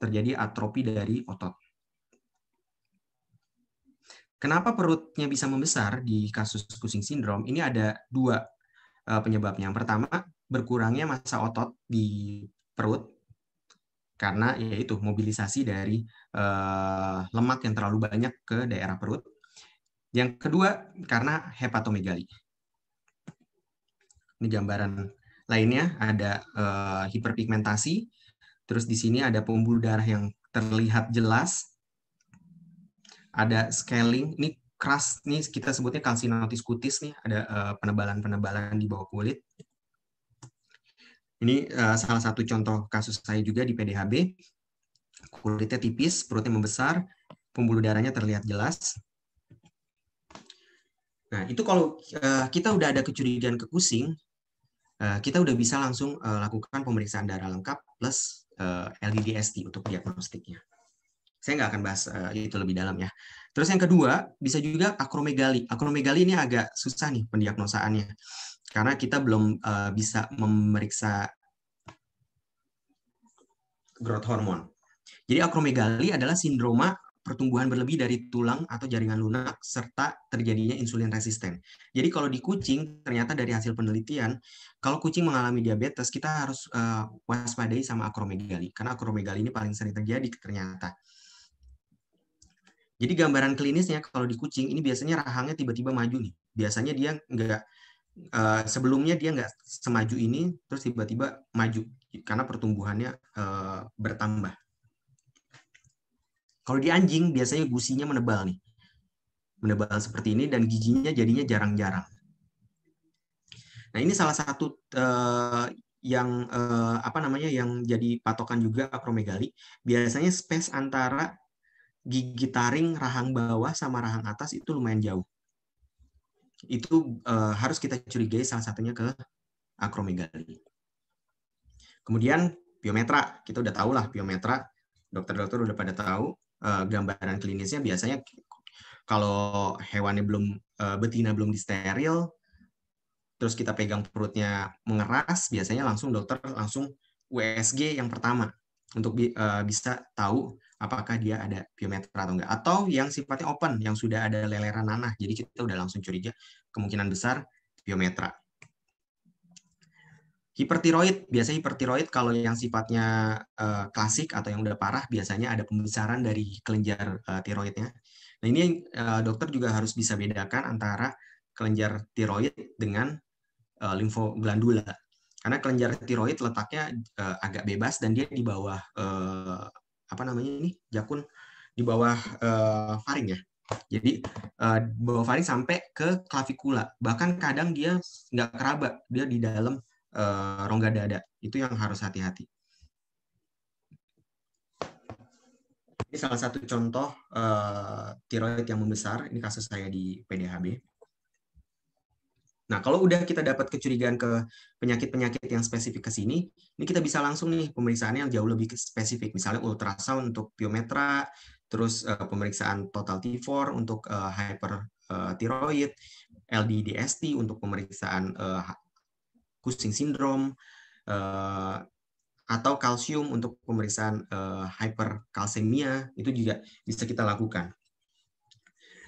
terjadi atrofi dari otot. Kenapa perutnya bisa membesar di kasus Cushing syndrome? Ini ada dua penyebabnya. Yang pertama berkurangnya masa otot di perut karena yaitu mobilisasi dari uh, lemak yang terlalu banyak ke daerah perut. Yang kedua karena hepatomegali. Ini gambaran lainnya ada uh, hiperpigmentasi, terus di sini ada pembuluh darah yang terlihat jelas, ada scaling, ini keras nih kita sebutnya kalsinotis kutis nih ada eh, penebalan-penebalan di bawah kulit ini uh, salah satu contoh kasus saya juga di PDHB. Kulitnya tipis, perutnya membesar, pembuluh darahnya terlihat jelas. Nah, itu kalau uh, kita udah ada kecurigaan ke kusing, uh, eh, kita udah bisa langsung uh, lakukan pemeriksaan darah lengkap plus uh, LDDST untuk diagnostiknya. Saya nggak akan bahas uh, itu lebih dalam ya. Terus yang kedua, bisa juga akromegali. Akromegali ini agak susah nih pendiagnosaannya karena kita belum uh, bisa memeriksa growth hormon. Jadi akromegali adalah sindroma pertumbuhan berlebih dari tulang atau jaringan lunak serta terjadinya insulin resisten. Jadi kalau di kucing ternyata dari hasil penelitian kalau kucing mengalami diabetes kita harus uh, waspadai sama akromegali karena akromegali ini paling sering terjadi ternyata. Jadi gambaran klinisnya kalau di kucing ini biasanya rahangnya tiba-tiba maju nih. Biasanya dia nggak uh, sebelumnya dia nggak semaju ini, terus tiba-tiba maju karena pertumbuhannya uh, bertambah. Kalau di anjing biasanya gusinya menebal nih, menebal seperti ini dan giginya jadinya jarang-jarang. Nah ini salah satu uh, yang uh, apa namanya yang jadi patokan juga akromegali biasanya space antara gigi taring rahang bawah sama rahang atas itu lumayan jauh itu uh, harus kita curigai salah satunya ke akromegali. Kemudian biometra, kita udah tahu lah biometra, dokter-dokter udah pada tahu uh, gambaran klinisnya biasanya kalau hewannya belum uh, betina belum disteril, terus kita pegang perutnya mengeras, biasanya langsung dokter langsung USG yang pertama untuk bi uh, bisa tahu apakah dia ada biometra atau enggak atau yang sifatnya open yang sudah ada leleran nanah jadi kita udah langsung curiga kemungkinan besar biometra hipertiroid biasanya hipertiroid kalau yang sifatnya uh, klasik atau yang udah parah biasanya ada pembesaran dari kelenjar uh, tiroidnya nah ini uh, dokter juga harus bisa bedakan antara kelenjar tiroid dengan uh, limfoglandula karena kelenjar tiroid letaknya uh, agak bebas dan dia di bawah uh, apa namanya ini jakun di bawah uh, faring ya. Jadi uh, bawah faring sampai ke klavikula. Bahkan kadang dia nggak keraba, dia di dalam uh, rongga dada. Itu yang harus hati-hati. Ini salah satu contoh uh, tiroid yang membesar. Ini kasus saya di PDHB. Nah, kalau udah kita dapat kecurigaan ke penyakit-penyakit yang spesifik ke sini, ini kita bisa langsung nih pemeriksaan yang jauh lebih spesifik, misalnya ultrasound untuk piometra, terus uh, pemeriksaan total T4 untuk uh, eh, hypertiroid, eh, LDDST untuk pemeriksaan uh, Cushing syndrome, uh, atau kalsium untuk pemeriksaan uh, hyperkalsemia itu juga bisa kita lakukan.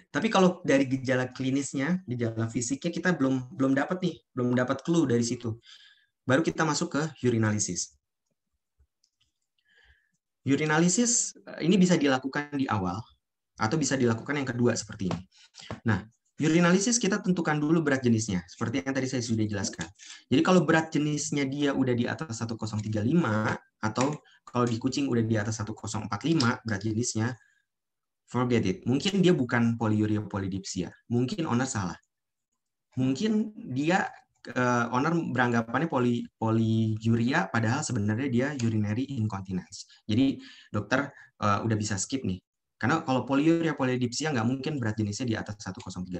Tapi kalau dari gejala klinisnya, gejala fisiknya kita belum belum dapat nih, belum dapat clue dari situ. Baru kita masuk ke urinalisis. Urinalisis eh, ini bisa dilakukan di awal atau bisa dilakukan yang kedua seperti ini. Nah, urinalisis kita tentukan dulu berat jenisnya, seperti yang tadi saya sudah jelaskan. Jadi kalau berat jenisnya dia udah di atas 1035 atau kalau di kucing udah di atas 1045 berat jenisnya, forget it. Mungkin dia bukan poliuria polidipsia. Mungkin owner salah. Mungkin dia uh, owner beranggapannya poli poliuria padahal sebenarnya dia urinary incontinence. Jadi dokter uh, udah bisa skip nih. Karena kalau poliuria polidipsia nggak mungkin berat jenisnya di atas 1035.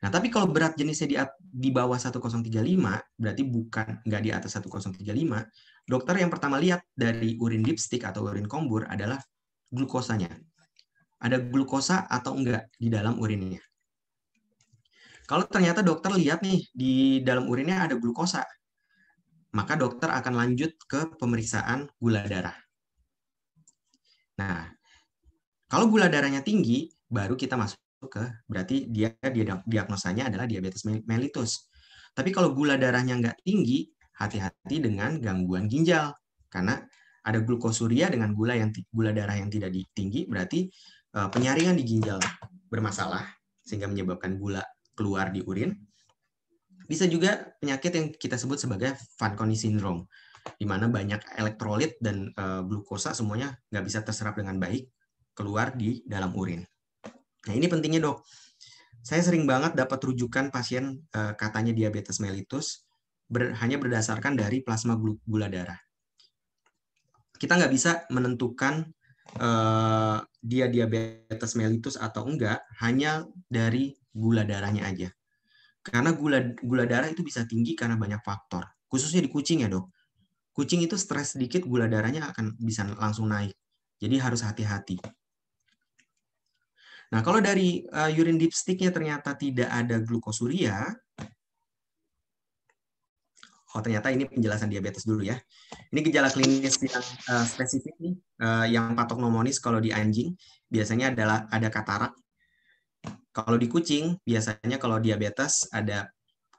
Nah, tapi kalau berat jenisnya di, di bawah 1035, berarti bukan nggak di atas 1035, dokter yang pertama lihat dari urin dipstick atau urin kombur adalah glukosanya. Ada glukosa atau enggak di dalam urinnya. Kalau ternyata dokter lihat nih di dalam urinnya ada glukosa, maka dokter akan lanjut ke pemeriksaan gula darah. Nah, kalau gula darahnya tinggi, baru kita masuk ke berarti dia, diagnosanya adalah diabetes mellitus. Tapi kalau gula darahnya nggak tinggi, hati-hati dengan gangguan ginjal karena ada glukosuria dengan gula yang gula darah yang tidak tinggi berarti eh, penyaringan di ginjal bermasalah sehingga menyebabkan gula keluar di urin. Bisa juga penyakit yang kita sebut sebagai Fanconi syndrome di mana banyak elektrolit dan eh, glukosa semuanya nggak bisa terserap dengan baik keluar di dalam urin. Nah ini pentingnya dok. Saya sering banget dapat rujukan pasien eh, katanya diabetes mellitus hanya berdasarkan dari plasma gula darah kita nggak bisa menentukan uh, dia diabetes mellitus atau enggak hanya dari gula darahnya aja. Karena gula gula darah itu bisa tinggi karena banyak faktor, khususnya di kucing ya, Dok. Kucing itu stres sedikit gula darahnya akan bisa langsung naik. Jadi harus hati-hati. Nah, kalau dari uh, eh, urin dipsticknya ternyata tidak ada glukosuria, oh ternyata ini penjelasan diabetes dulu ya. Ini gejala klinis yang uh, spesifik nih, uh, yang patognomonis kalau di anjing biasanya adalah ada katarak. Kalau di kucing biasanya kalau diabetes ada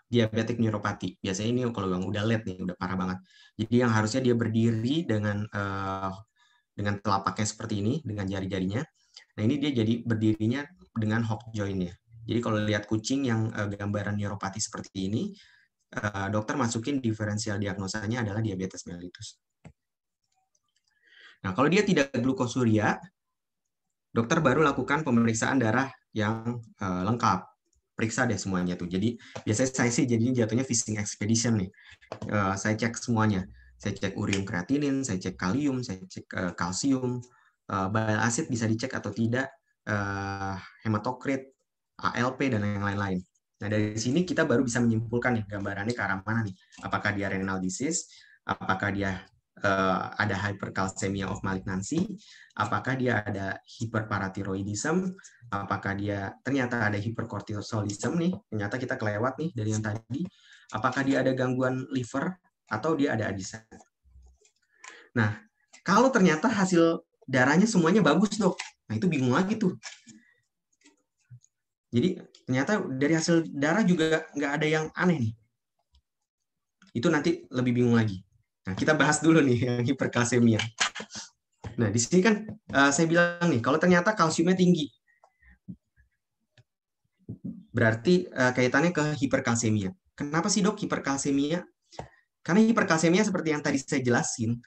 diabetik neuropati. Biasanya ini kalau yang udah lihat nih, udah parah banget. Jadi yang harusnya dia berdiri dengan uh, dengan telapaknya seperti ini, dengan jari-jarinya. Nah ini dia jadi berdirinya dengan hock joint ya. Jadi kalau lihat kucing yang uh, gambaran neuropati seperti ini, Eh, dokter masukin diferensial diagnosanya adalah diabetes mellitus. Nah, kalau dia tidak glukosuria, dokter baru lakukan pemeriksaan darah yang uh, lengkap. Periksa deh semuanya tuh. Jadi biasanya saya sih jadinya jatuhnya fishing expedition nih. Uh, saya cek semuanya. Saya cek urin kreatinin, saya cek kalium, saya cek uh, kalsium, uh, bile acid bisa dicek atau tidak, uh, hematokrit, ALP dan yang lain-lain. Nah, dari sini kita baru bisa menyimpulkan nih gambarannya ke arah mana nih. Apakah dia renal disease, apakah dia uh, ada hypercalcemia of malignancy, apakah dia ada hiperparathyroidism, apakah dia ternyata ada hiperkortisolism nih, ternyata kita kelewat nih dari yang tadi, apakah dia ada gangguan liver atau dia ada adisan. Nah, kalau ternyata hasil darahnya semuanya bagus dok, nah itu bingung lagi tuh. Jadi Ternyata dari hasil darah juga nggak ada yang aneh nih. Itu nanti lebih bingung lagi. Nah, kita bahas dulu nih yang hiperkalsemia. Nah, di sini kan uh, saya bilang nih, kalau ternyata kalsiumnya tinggi, berarti uh, kaitannya ke hiperkalsemia. Kenapa sih dok hiperkalsemia? Karena hiperkalsemia seperti yang tadi saya jelasin,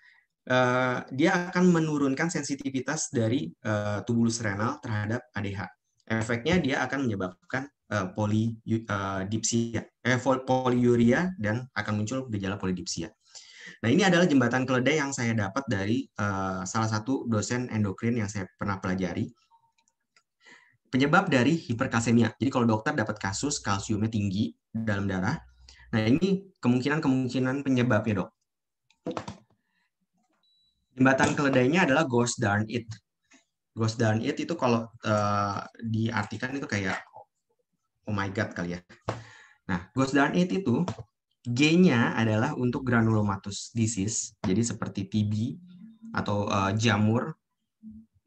uh, dia akan menurunkan sensitivitas dari uh, tubulus renal terhadap ADH efeknya dia akan menyebabkan uh, polidipsia, eh, eh, eh poliuria dan akan muncul gejala polidipsia. Nah ini adalah jembatan keledai yang saya dapat dari uh, salah satu dosen endokrin yang saya pernah pelajari. Penyebab dari hiperkalsemia. Jadi kalau dokter dapat kasus kalsiumnya tinggi dalam darah, nah ini kemungkinan-kemungkinan penyebabnya dok. Jembatan keledainya adalah ghost darn it goes down it itu kalau uh, diartikan itu kayak oh my god kali ya. Nah, goes down it itu G-nya adalah untuk granulomatous disease, jadi seperti TB atau uh, jamur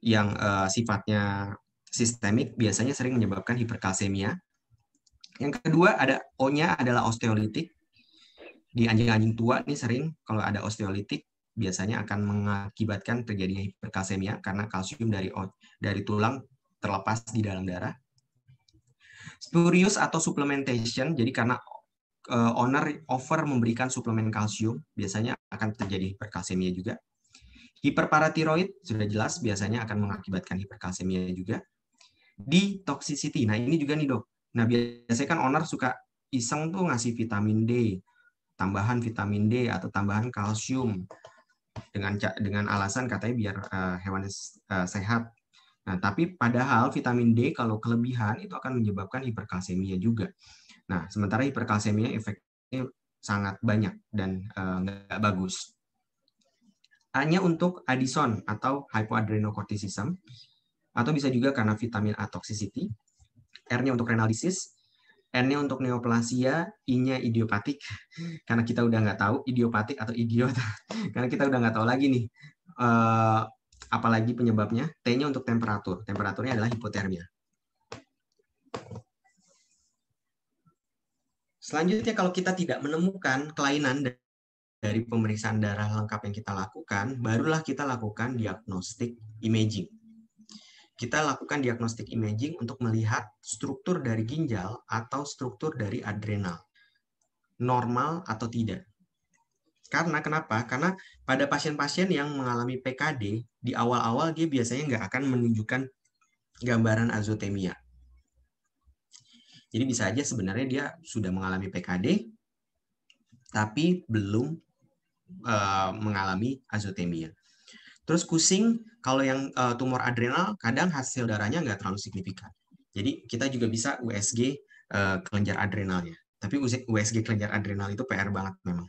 yang uh, sifatnya sistemik biasanya sering menyebabkan hiperkalsemia. Yang kedua ada O-nya adalah osteolitik. Di anjing-anjing tua ini sering kalau ada osteolitik biasanya akan mengakibatkan terjadinya hiperkalsemia karena kalsium dari dari tulang terlepas di dalam darah. Spurious atau supplementation, jadi karena eh, owner over memberikan suplemen kalsium, biasanya akan terjadi hiperkalsemia juga. Hiperparatiroid sudah jelas biasanya akan mengakibatkan hiperkalsemia juga. Di toxicity, nah ini juga nih dok. Nah biasanya kan owner suka iseng tuh ngasih vitamin D, tambahan vitamin D atau tambahan kalsium dengan dengan alasan katanya biar uh, hewan uh, sehat. Nah, tapi padahal vitamin D kalau kelebihan itu akan menyebabkan hiperkalsemia juga. Nah, sementara hiperkalsemia efeknya sangat banyak dan eh, nggak uh, bagus. Hanya untuk Addison atau hypoadrenocorticism, atau bisa juga karena vitamin A toxicity, R-nya untuk renal N-nya untuk neoplasia, I-nya idiopatik, karena kita udah nggak tahu idiopatik atau idiot, karena kita udah nggak tahu lagi nih, uh, apalagi penyebabnya. T-nya untuk temperatur, temperaturnya adalah hipotermia. Selanjutnya kalau kita tidak menemukan kelainan dari pemeriksaan darah lengkap yang kita lakukan, barulah kita lakukan diagnostik imaging kita lakukan diagnostik imaging untuk melihat struktur dari ginjal atau struktur dari adrenal. Normal atau tidak. Karena kenapa? Karena pada pasien-pasien yang mengalami PKD, di awal-awal dia biasanya nggak akan menunjukkan gambaran azotemia. Jadi bisa aja sebenarnya dia sudah mengalami PKD, tapi belum uh, mengalami azotemia. Terus kucing kalau yang uh, tumor adrenal kadang hasil darahnya nggak terlalu signifikan. Jadi kita juga bisa USG uh, eh, kelenjar adrenalnya. Tapi USG kelenjar adrenal itu PR banget memang.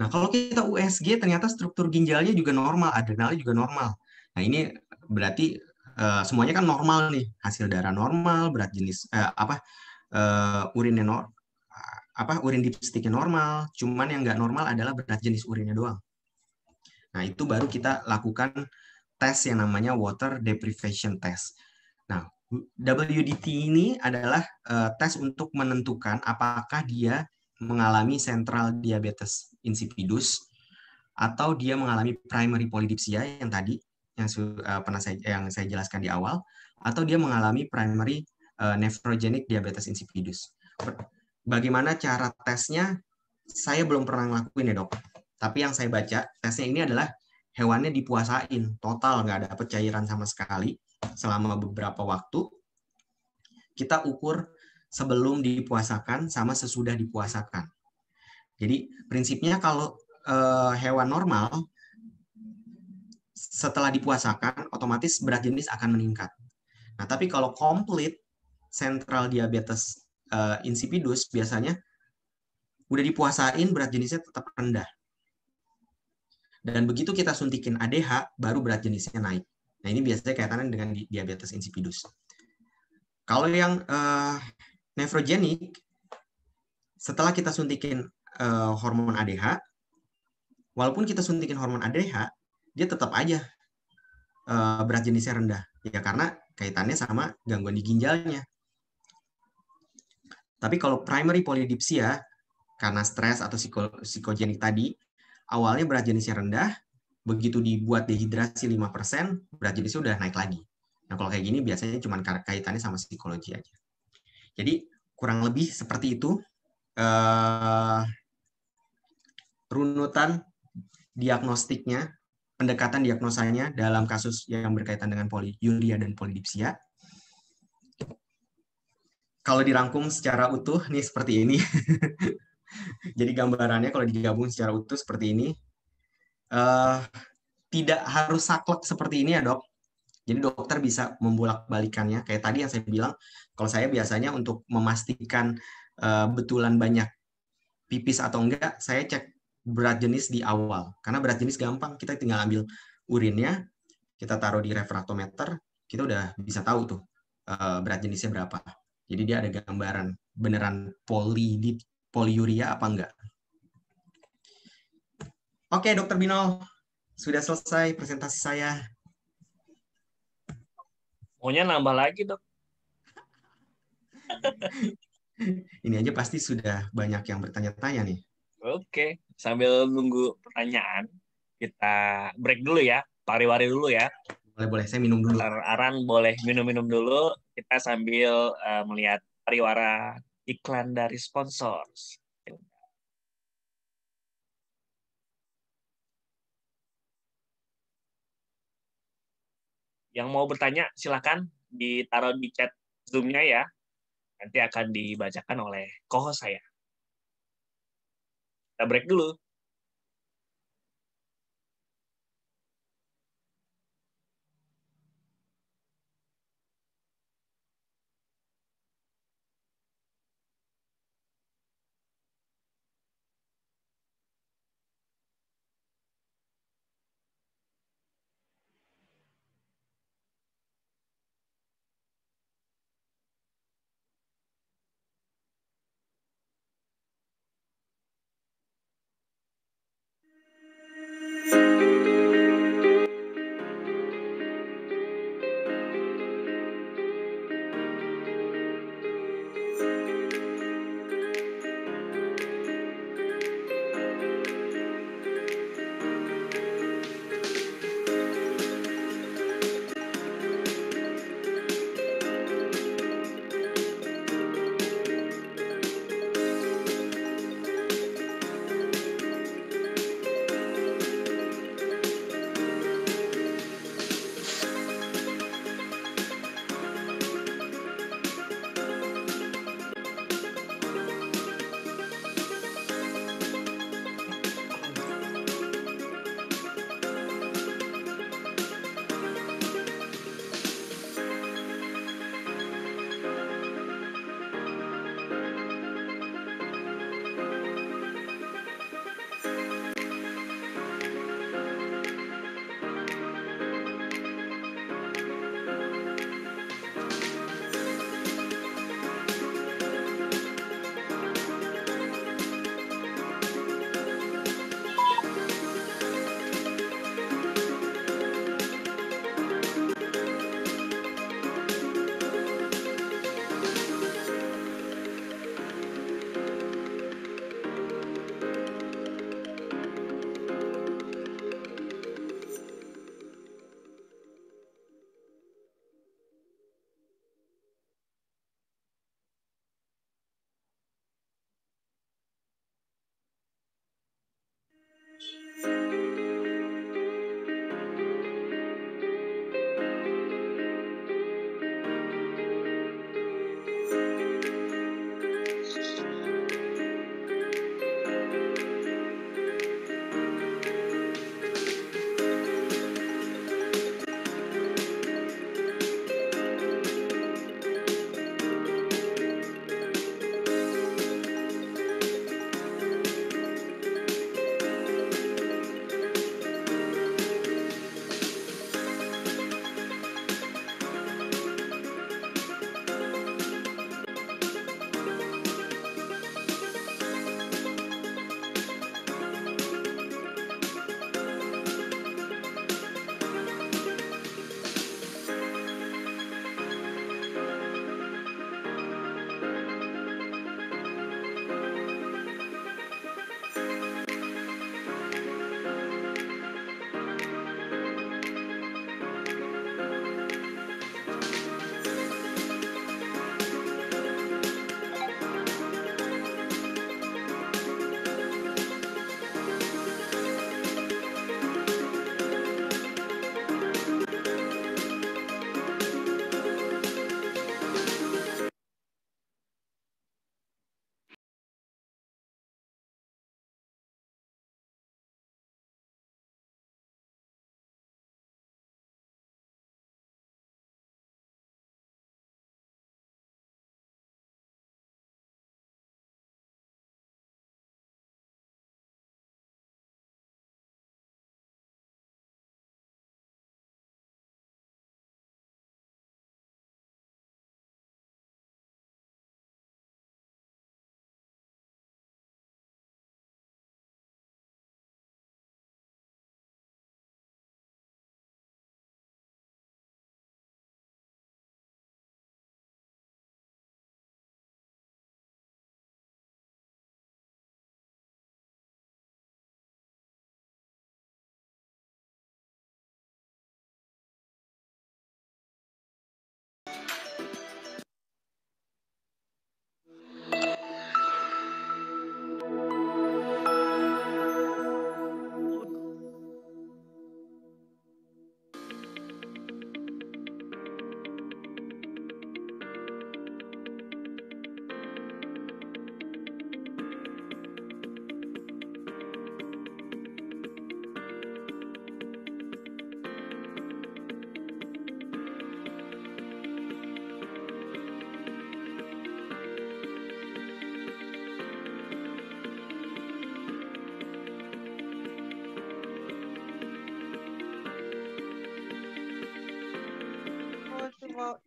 Nah kalau kita USG ternyata struktur ginjalnya juga normal, adrenalnya juga normal. Nah ini berarti uh, semuanya kan normal nih, hasil darah normal, berat jenis uh, apa uh, urinnya normal, apa urin dipstiknya normal, cuman yang nggak normal adalah berat jenis urinnya doang. Nah, itu baru kita lakukan tes yang namanya water deprivation test. Nah, WDT ini adalah uh, tes untuk menentukan apakah dia mengalami central diabetes insipidus atau dia mengalami primary polydipsia yang tadi yang uh, pernah saya yang saya jelaskan di awal atau dia mengalami primary uh, nephrogenic diabetes insipidus. Bagaimana cara tesnya? Saya belum pernah ngelakuin ya, Dok. Tapi yang saya baca tesnya ini adalah hewannya dipuasain total nggak ada cairan sama sekali selama beberapa waktu. Kita ukur sebelum dipuasakan sama sesudah dipuasakan. Jadi prinsipnya kalau eh, hewan normal setelah dipuasakan otomatis berat jenis akan meningkat. Nah, tapi kalau komplit central diabetes eh, insipidus biasanya udah dipuasain berat jenisnya tetap rendah. Dan begitu kita suntikin ADH, baru berat jenisnya naik. Nah, ini biasanya kaitannya dengan diabetes insipidus. Kalau yang uh, eh, nefrogenik, setelah kita suntikin uh, hormon ADH, walaupun kita suntikin hormon ADH, dia tetap aja uh, berat jenisnya rendah. Ya, karena kaitannya sama gangguan di ginjalnya. Tapi kalau primary polydipsia, karena stres atau psikogenik tadi, awalnya berat jenisnya rendah, begitu dibuat dehidrasi 5%, berat jenisnya udah naik lagi. Nah, kalau kayak gini biasanya cuma kaitannya sama psikologi aja. Jadi, kurang lebih seperti itu uh, runutan diagnostiknya, pendekatan diagnosanya dalam kasus yang berkaitan dengan poliuria dan polidipsia. Kalau dirangkum secara utuh, nih seperti ini. Jadi gambarannya kalau digabung secara utuh seperti ini, uh, tidak harus saklek seperti ini ya dok. Jadi dokter bisa membolak balikannya. Kayak tadi yang saya bilang, kalau saya biasanya untuk memastikan uh, betulan banyak pipis atau enggak, saya cek berat jenis di awal. Karena berat jenis gampang, kita tinggal ambil urinnya, kita taruh di refraktometer, kita udah bisa tahu tuh uh, berat jenisnya berapa. Jadi dia ada gambaran beneran polidip poliuria apa enggak. Oke, Dokter Bino, sudah selesai presentasi saya. Maunya nambah lagi, Dok. Ini aja pasti sudah banyak yang bertanya-tanya nih. Oke, sambil nunggu pertanyaan, kita break dulu ya. Pariwari dulu ya. Boleh, boleh. Saya minum dulu. Aran boleh minum-minum dulu. Kita sambil uh, melihat pariwara iklan dari sponsor. Yang mau bertanya silakan ditaruh di chat Zoom-nya ya. Nanti akan dibacakan oleh co saya. Kita break dulu.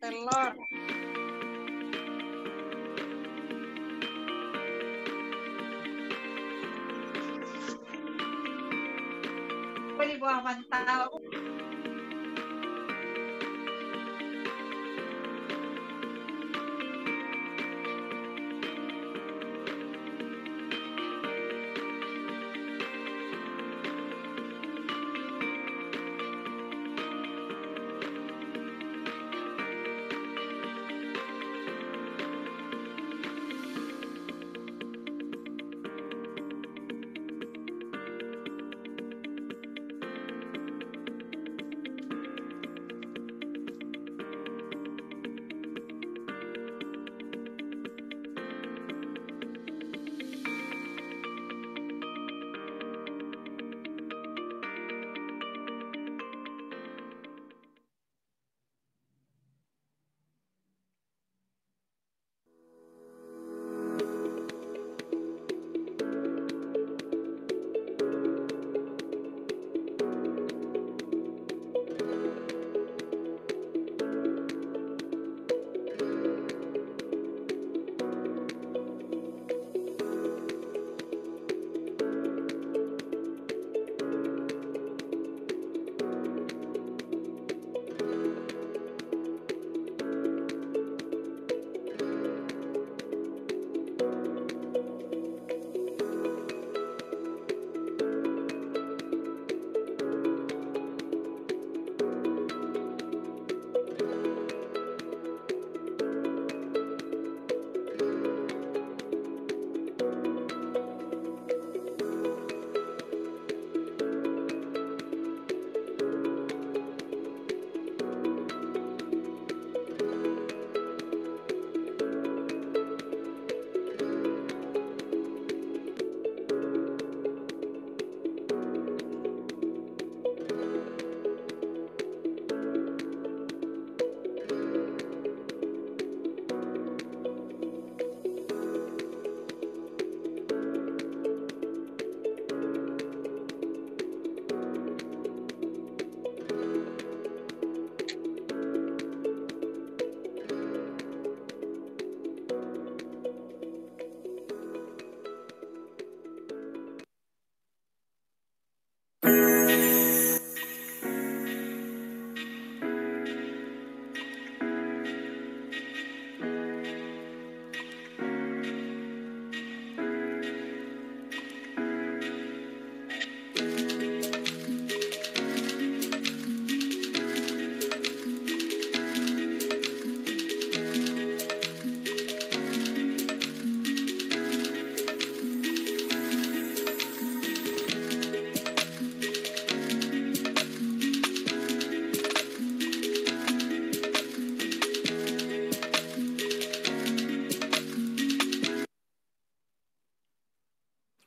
telur. Pwede buah mantao?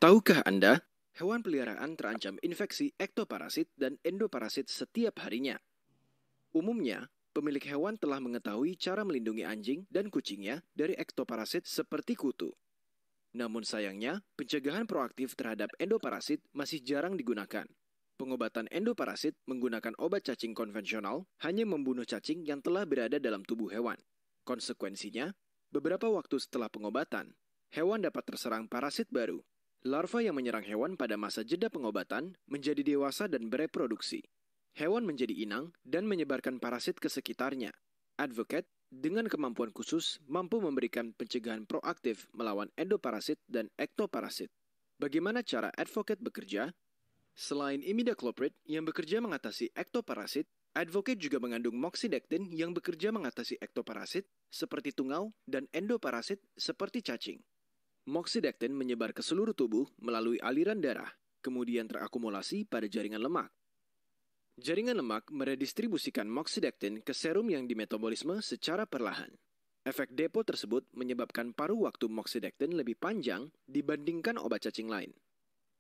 Tahukah Anda, hewan peliharaan terancam infeksi ektoparasit dan endoparasit setiap harinya. Umumnya, pemilik hewan telah mengetahui cara melindungi anjing dan kucingnya dari ektoparasit seperti kutu. Namun sayangnya, pencegahan proaktif terhadap endoparasit masih jarang digunakan. Pengobatan endoparasit menggunakan obat cacing konvensional hanya membunuh cacing yang telah berada dalam tubuh hewan. Konsekuensinya, beberapa waktu setelah pengobatan, hewan dapat terserang parasit baru Larva yang menyerang hewan pada masa jeda pengobatan menjadi dewasa dan bereproduksi. Hewan menjadi inang dan menyebarkan parasit ke sekitarnya. Advocate dengan kemampuan khusus mampu memberikan pencegahan proaktif melawan endoparasit dan ektoparasit. Bagaimana cara advocate bekerja? Selain imidacloprid yang bekerja mengatasi ektoparasit, advocate juga mengandung moxidectin yang bekerja mengatasi ektoparasit seperti tungau dan endoparasit seperti cacing. Moxidectin menyebar ke seluruh tubuh melalui aliran darah, kemudian terakumulasi pada jaringan lemak. Jaringan lemak meredistribusikan moxidectin ke serum yang dimetabolisme secara perlahan. Efek depo tersebut menyebabkan paruh waktu moxidectin lebih panjang dibandingkan obat cacing lain.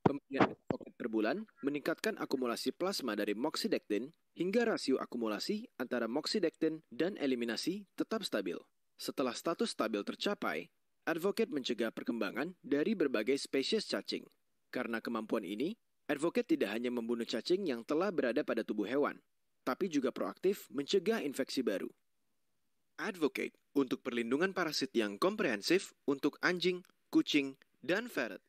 Pemberian pocket per bulan meningkatkan akumulasi plasma dari moxidectin hingga rasio akumulasi antara moxidectin dan eliminasi tetap stabil. Setelah status stabil tercapai, Advocate mencegah perkembangan dari berbagai spesies cacing. Karena kemampuan ini, Advocate tidak hanya membunuh cacing yang telah berada pada tubuh hewan, tapi juga proaktif mencegah infeksi baru. Advocate untuk perlindungan parasit yang komprehensif untuk anjing, kucing, dan ferret.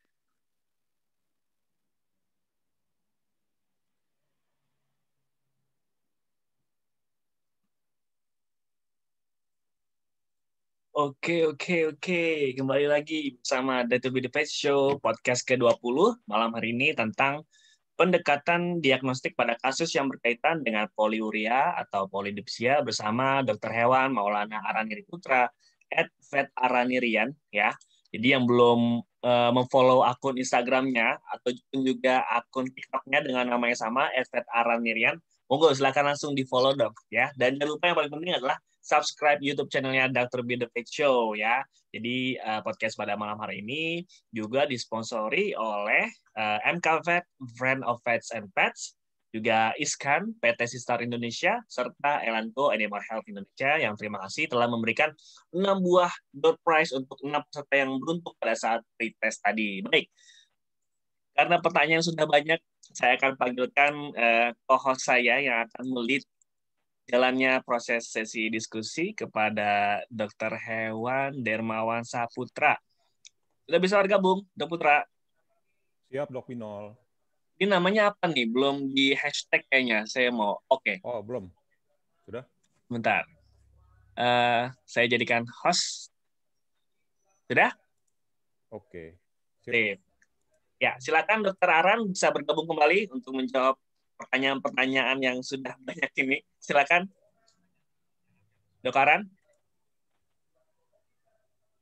Oke, oke, oke. Kembali lagi sama The To Be The Face Show, podcast ke-20 malam hari ini tentang pendekatan diagnostik pada kasus yang berkaitan dengan poliuria atau polidipsia bersama dokter hewan Maulana Araniri Putra at Vet Aranirian ya. Jadi yang belum uh, memfollow akun Instagramnya atau juga akun TikToknya dengan namanya sama at Vet Aranirian, monggo silahkan langsung di follow dong ya. Dan jangan lupa yang paling penting adalah subscribe YouTube channelnya Dr. Be The Fit Show ya. Jadi uh, podcast pada malam hari ini juga disponsori oleh uh, eh, MK Friend of Vets and Pets, juga ISKAN, PT Sistar Indonesia, serta Elanco Animal Health Indonesia yang terima kasih telah memberikan 6 buah door prize untuk 6 peserta yang beruntung pada saat pretest tadi. Baik, karena pertanyaan sudah banyak, saya akan panggilkan uh, co-host saya yang akan melihat jalannya proses sesi diskusi kepada Dr. Hewan Dermawan Saputra. Sudah bisa bergabung, Dok Putra? Siap, Dok Pinol. Ini namanya apa nih? Belum di hashtag kayaknya. Saya mau. Oke. Okay. Oh, belum. Sudah? Bentar. Uh, saya jadikan host. Sudah? Oke. Okay. Ya, silakan Dokter Aran bisa bergabung kembali untuk menjawab pertanyaan-pertanyaan yang sudah banyak ini. Silakan. Dokaran.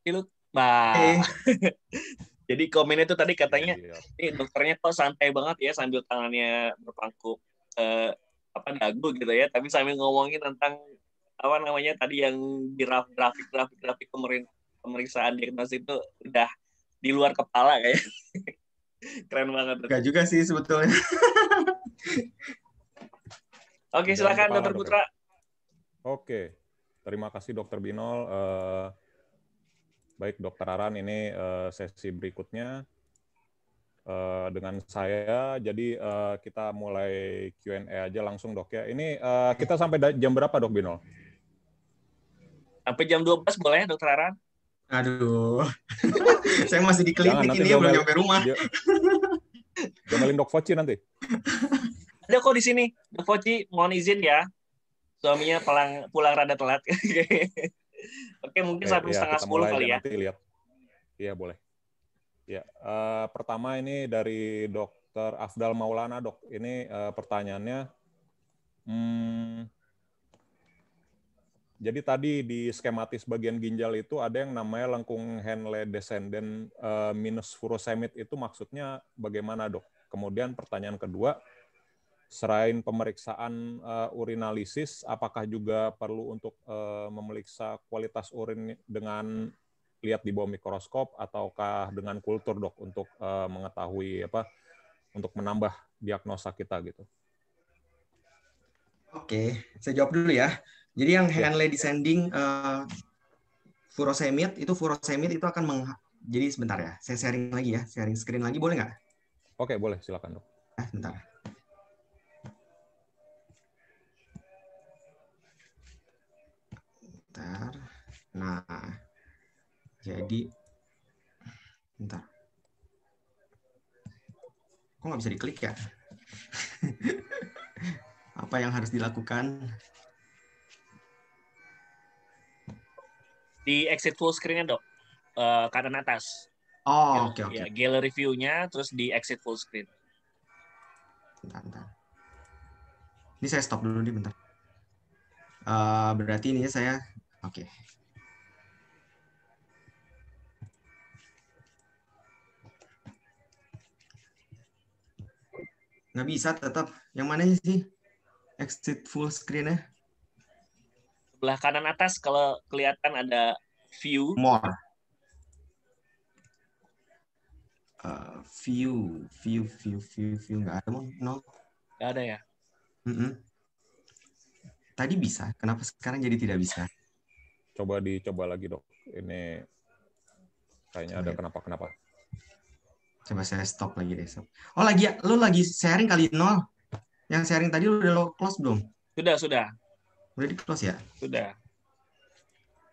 Pilut. Hey. Jadi komennya itu tadi katanya, yeah. Iya. dokternya kok santai banget ya sambil tangannya berpangku eh, apa dagu gitu ya, tapi sambil ngomongin tentang apa namanya tadi yang di grafik grafik grafik pemeriksaan diagnosis itu udah di luar kepala kayak keren banget. Gak juga sih sebetulnya. Oke, silakan Dokter Putra. Oke, terima kasih Dokter Binol. Uh, baik Dokter Aran, ini uh, sesi berikutnya uh, dengan saya. Jadi uh, kita mulai Q&A aja langsung dok ya. Ini uh, kita sampai jam berapa dok Binol? Sampai jam 12 boleh Dokter Aran? Aduh, saya masih di klinik Jangan, ini, belum nyampe rumah. Jangan dok Foci nanti ada kok di sini Bang Foci mohon izin ya suaminya pulang pulang rada telat oke mungkin eh, sampai ya, setengah sepuluh kali ya nanti lihat iya boleh ya uh, pertama ini dari dokter Afdal Maulana dok ini uh, pertanyaannya hmm, jadi tadi di skematis bagian ginjal itu ada yang namanya lengkung Henle descendant uh, eh, minus furosemid itu maksudnya bagaimana dok? Kemudian pertanyaan kedua, selain pemeriksaan uh, urinalisis, apakah juga perlu untuk uh, memeriksa kualitas urin dengan lihat di bawah mikroskop ataukah dengan kultur dok untuk uh, mengetahui apa untuk menambah diagnosa kita gitu? Oke, saya jawab dulu ya. Jadi yang Henley descending uh, furosemid itu furosemid itu akan meng jadi sebentar ya, saya sharing lagi ya, sharing screen lagi boleh nggak? Oke, boleh, silakan dok. Eh, sebentar. sebentar. Nah, jadi bentar. Kok nggak bisa diklik ya? Apa yang harus dilakukan? Di exit full screen-nya, Dok. Uh, kanan atas. Oh, oke oke. Okay, okay. Ya, gallery view-nya terus di exit full screen. Bentar, bentar. Ini saya stop dulu nih bentar. Uh, berarti ini ya saya Oke. Okay. Nggak bisa tetap. Yang mana sih? Exit full screen ya? Sebelah kanan atas kalau kelihatan ada view. More. Uh, view, view, view, view, view. Nggak ada, no. Nggak ada ya? Mm -mm. Tadi bisa, kenapa sekarang jadi tidak bisa? coba dicoba lagi dok. Ini kayaknya ada ya. kenapa-kenapa. Coba saya stop lagi deh. Stop. Oh lagi, ya? lo lagi sharing kali nol. Yang sharing tadi lo udah lo close belum? Sudah, sudah. Udah di close ya? Sudah.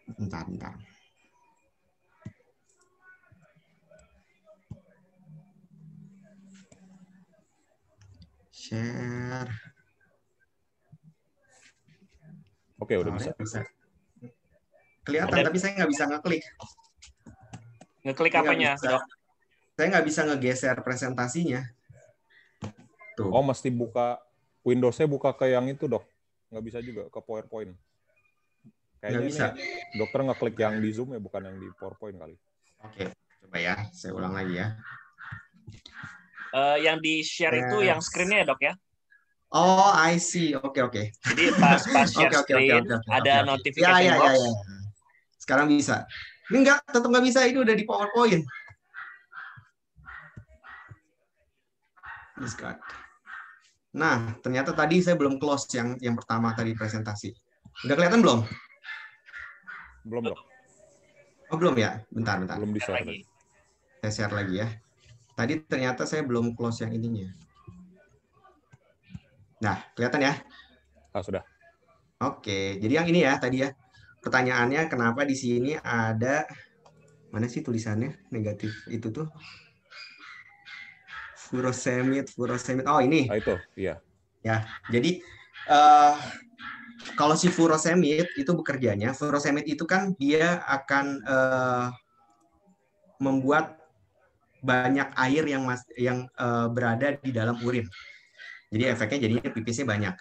Bentar, bentar. Share. Oke, udah bisa. bisa. Kelihatan Ada. tapi saya nggak bisa ngeklik. Ngeklik apanya, Saya nggak bisa ngegeser presentasinya. Tuh. Oh, mesti buka Windows-nya buka ke yang itu, dok? Nggak bisa juga ke PowerPoint. Kayaknya nggak bisa. Nih, dokter ngeklik yang di Zoom ya, bukan yang di PowerPoint kali. Oke, coba ya. Saya ulang lagi ya. Uh, yang di-share yes. itu yang screen-nya ya, dok ya? Oh, I see. Oke, okay, oke. Okay. Jadi pas pas share okay, okay, screen okay, okay, okay, ada okay. ya, Ya, ya, ya. Sekarang bisa. Ini enggak, tetap nggak bisa. Ini udah di PowerPoint. Nah, ternyata tadi saya belum close yang yang pertama tadi presentasi. Udah kelihatan belum? Belum, belum. Oh, belum ya? Bentar, bentar. Belum bisa. Saya share lagi ya. Tadi ternyata saya belum close yang ininya. Nah, kelihatan ya? Ah, sudah. Oke, jadi yang ini ya tadi ya pertanyaannya kenapa di sini ada mana sih tulisannya negatif itu tuh furosemid furosemid oh ini ah, itu iya ya jadi uh, kalau si furosemid itu bekerjanya furosemid itu kan dia akan uh, membuat banyak air yang mas yang uh, berada di dalam urin jadi efeknya jadinya pipisnya banyak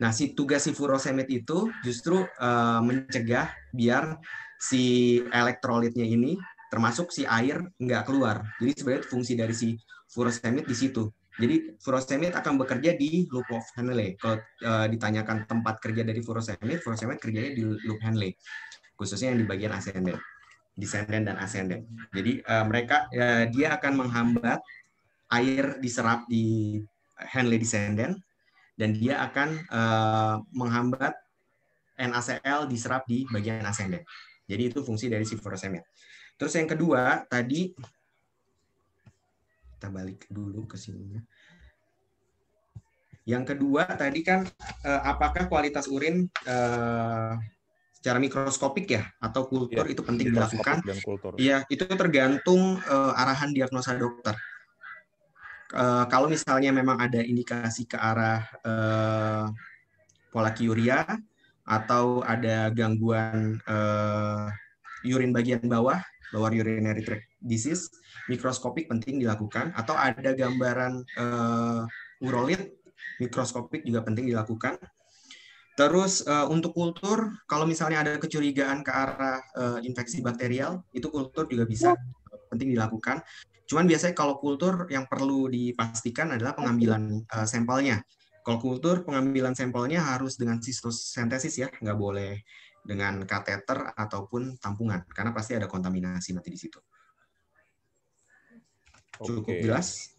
Nah, si tugas si furosemid itu justru uh, mencegah biar si elektrolitnya ini termasuk si air nggak keluar. Jadi sebenarnya fungsi dari si furosemid di situ. Jadi furosemid akan bekerja di loop of Henle. Kalau uh, ditanyakan tempat kerja dari furosemid, furosemid kerjanya di loop Henle, khususnya yang di bagian ascendant, descendant dan ascendant. Jadi uh, mereka uh, dia akan menghambat air diserap di Henle descendant dan dia akan uh, menghambat NaCl diserap di bagian asenden. Jadi itu fungsi dari si Terus yang kedua tadi kita balik dulu ke sini. Yang kedua tadi kan uh, apakah kualitas urin uh, secara mikroskopik ya atau kultur ya, itu penting dilakukan? Iya, itu tergantung uh, arahan diagnosa dokter. Eh, kalau misalnya memang ada indikasi ke arah uh, pola kiuria atau ada gangguan uh, urin bagian bawah, lower urinary tract disease, mikroskopik penting dilakukan atau ada gambaran uh, urolit mikroskopik juga penting dilakukan. Terus uh, untuk kultur, kalau misalnya ada kecurigaan ke arah uh, infeksi bakterial, itu kultur juga bisa ya. penting dilakukan. Cuman biasanya kalau kultur yang perlu dipastikan adalah pengambilan uh, sampelnya. Kalau kultur pengambilan sampelnya harus dengan sistosintesis ya, nggak boleh dengan kateter ataupun tampungan karena pasti ada kontaminasi nanti di situ. Cukup Oke. jelas?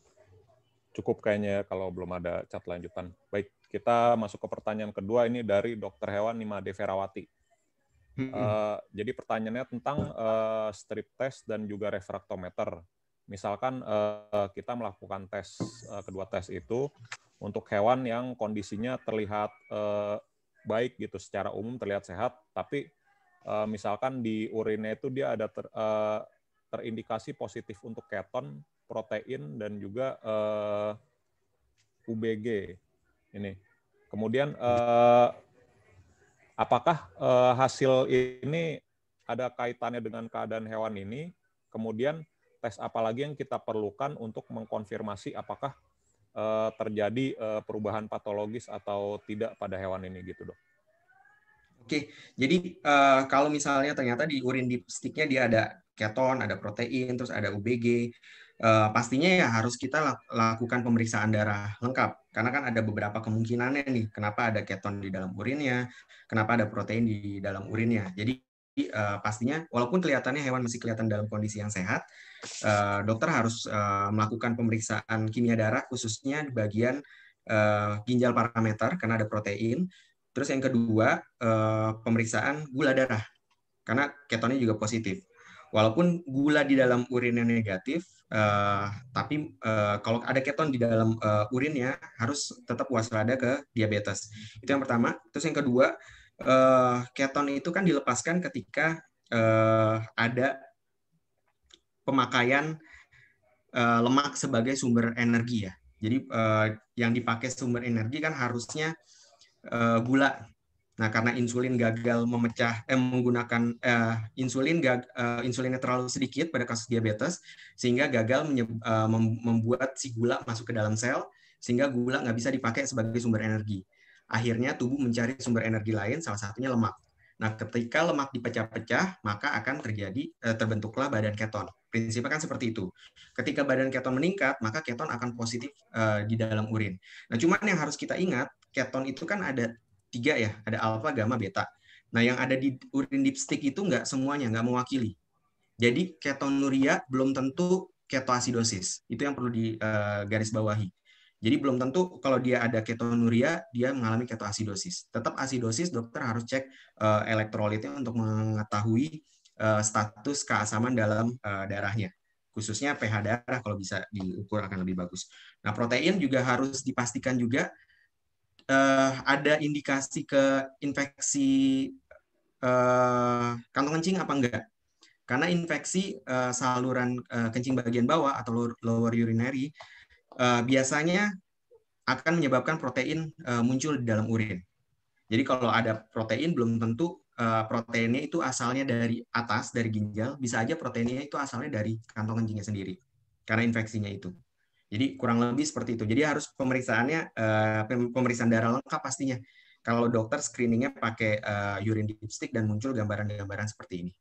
Cukup kayaknya ya, kalau belum ada cat lanjutan. Baik, kita masuk ke pertanyaan kedua ini dari Dokter Hewan Nima Deverawati. uh, jadi pertanyaannya tentang uh, strip test dan juga refraktometer. Misalkan uh, kita melakukan tes uh, kedua tes itu untuk hewan yang kondisinya terlihat uh, baik gitu secara umum terlihat sehat, tapi uh, misalkan di urinnya itu dia ada ter, uh, terindikasi positif untuk keton, protein dan juga uh, UBG ini. Kemudian uh, apakah uh, hasil ini ada kaitannya dengan keadaan hewan ini? Kemudian tes apa lagi yang kita perlukan untuk mengkonfirmasi apakah uh, terjadi uh, perubahan patologis atau tidak pada hewan ini gitu dok. Oke, jadi uh, kalau misalnya ternyata di urin dipstiknya dia ada keton, ada protein, terus ada UBG, uh, pastinya ya harus kita lakukan pemeriksaan darah lengkap karena kan ada beberapa kemungkinannya nih kenapa ada keton di dalam urinnya, kenapa ada protein di dalam urinnya. Jadi uh, pastinya walaupun kelihatannya hewan masih kelihatan dalam kondisi yang sehat, uh, dokter harus uh, melakukan pemeriksaan kimia darah khususnya di bagian uh, ginjal parameter karena ada protein. Terus yang kedua uh, pemeriksaan gula darah karena ketonnya juga positif. Walaupun gula di dalam urinnya negatif, uh, tapi uh, kalau ada keton di dalam uh, urinnya harus tetap waspada ke diabetes. Itu yang pertama. Terus yang kedua uh, keton itu kan dilepaskan ketika uh, ada pemakaian uh, lemak sebagai sumber energi ya. Jadi uh, yang dipakai sumber energi kan harusnya uh, gula. Nah karena insulin gagal memecah, eh, menggunakan uh, insulin gag, uh, insulinnya terlalu sedikit pada kasus diabetes, sehingga gagal menye, uh, membuat si gula masuk ke dalam sel, sehingga gula nggak bisa dipakai sebagai sumber energi akhirnya tubuh mencari sumber energi lain, salah satunya lemak. Nah, ketika lemak dipecah-pecah, maka akan terjadi eh, terbentuklah badan keton. Prinsipnya kan seperti itu. Ketika badan keton meningkat, maka keton akan positif eh, di dalam urin. Nah, cuman yang harus kita ingat, keton itu kan ada tiga ya, ada alfa, gamma, beta. Nah, yang ada di urin dipstick itu nggak semuanya, nggak mewakili. Jadi ketonuria belum tentu ketoasidosis. Itu yang perlu digarisbawahi. Eh, uh, jadi belum tentu kalau dia ada ketonuria, dia mengalami ketoasidosis. Tetap asidosis dokter harus cek eh, elektrolitnya untuk mengetahui eh, status keasaman dalam eh, darahnya. Khususnya pH darah kalau bisa diukur akan lebih bagus. Nah, protein juga harus dipastikan juga ada indikasi ke infeksi kantong kencing apa enggak. Karena infeksi saluran kencing bagian bawah atau lower urinary Eh, biasanya akan menyebabkan protein uh, muncul di dalam urin. Jadi kalau ada protein belum tentu uh, proteinnya itu asalnya dari atas dari ginjal, bisa aja proteinnya itu asalnya dari kantong kencingnya sendiri karena infeksinya itu. Jadi kurang lebih seperti itu. Jadi harus pemeriksaannya uh, pemeriksaan darah lengkap pastinya. Kalau dokter screeningnya pakai uh, urine dipstick dan muncul gambaran-gambaran seperti ini.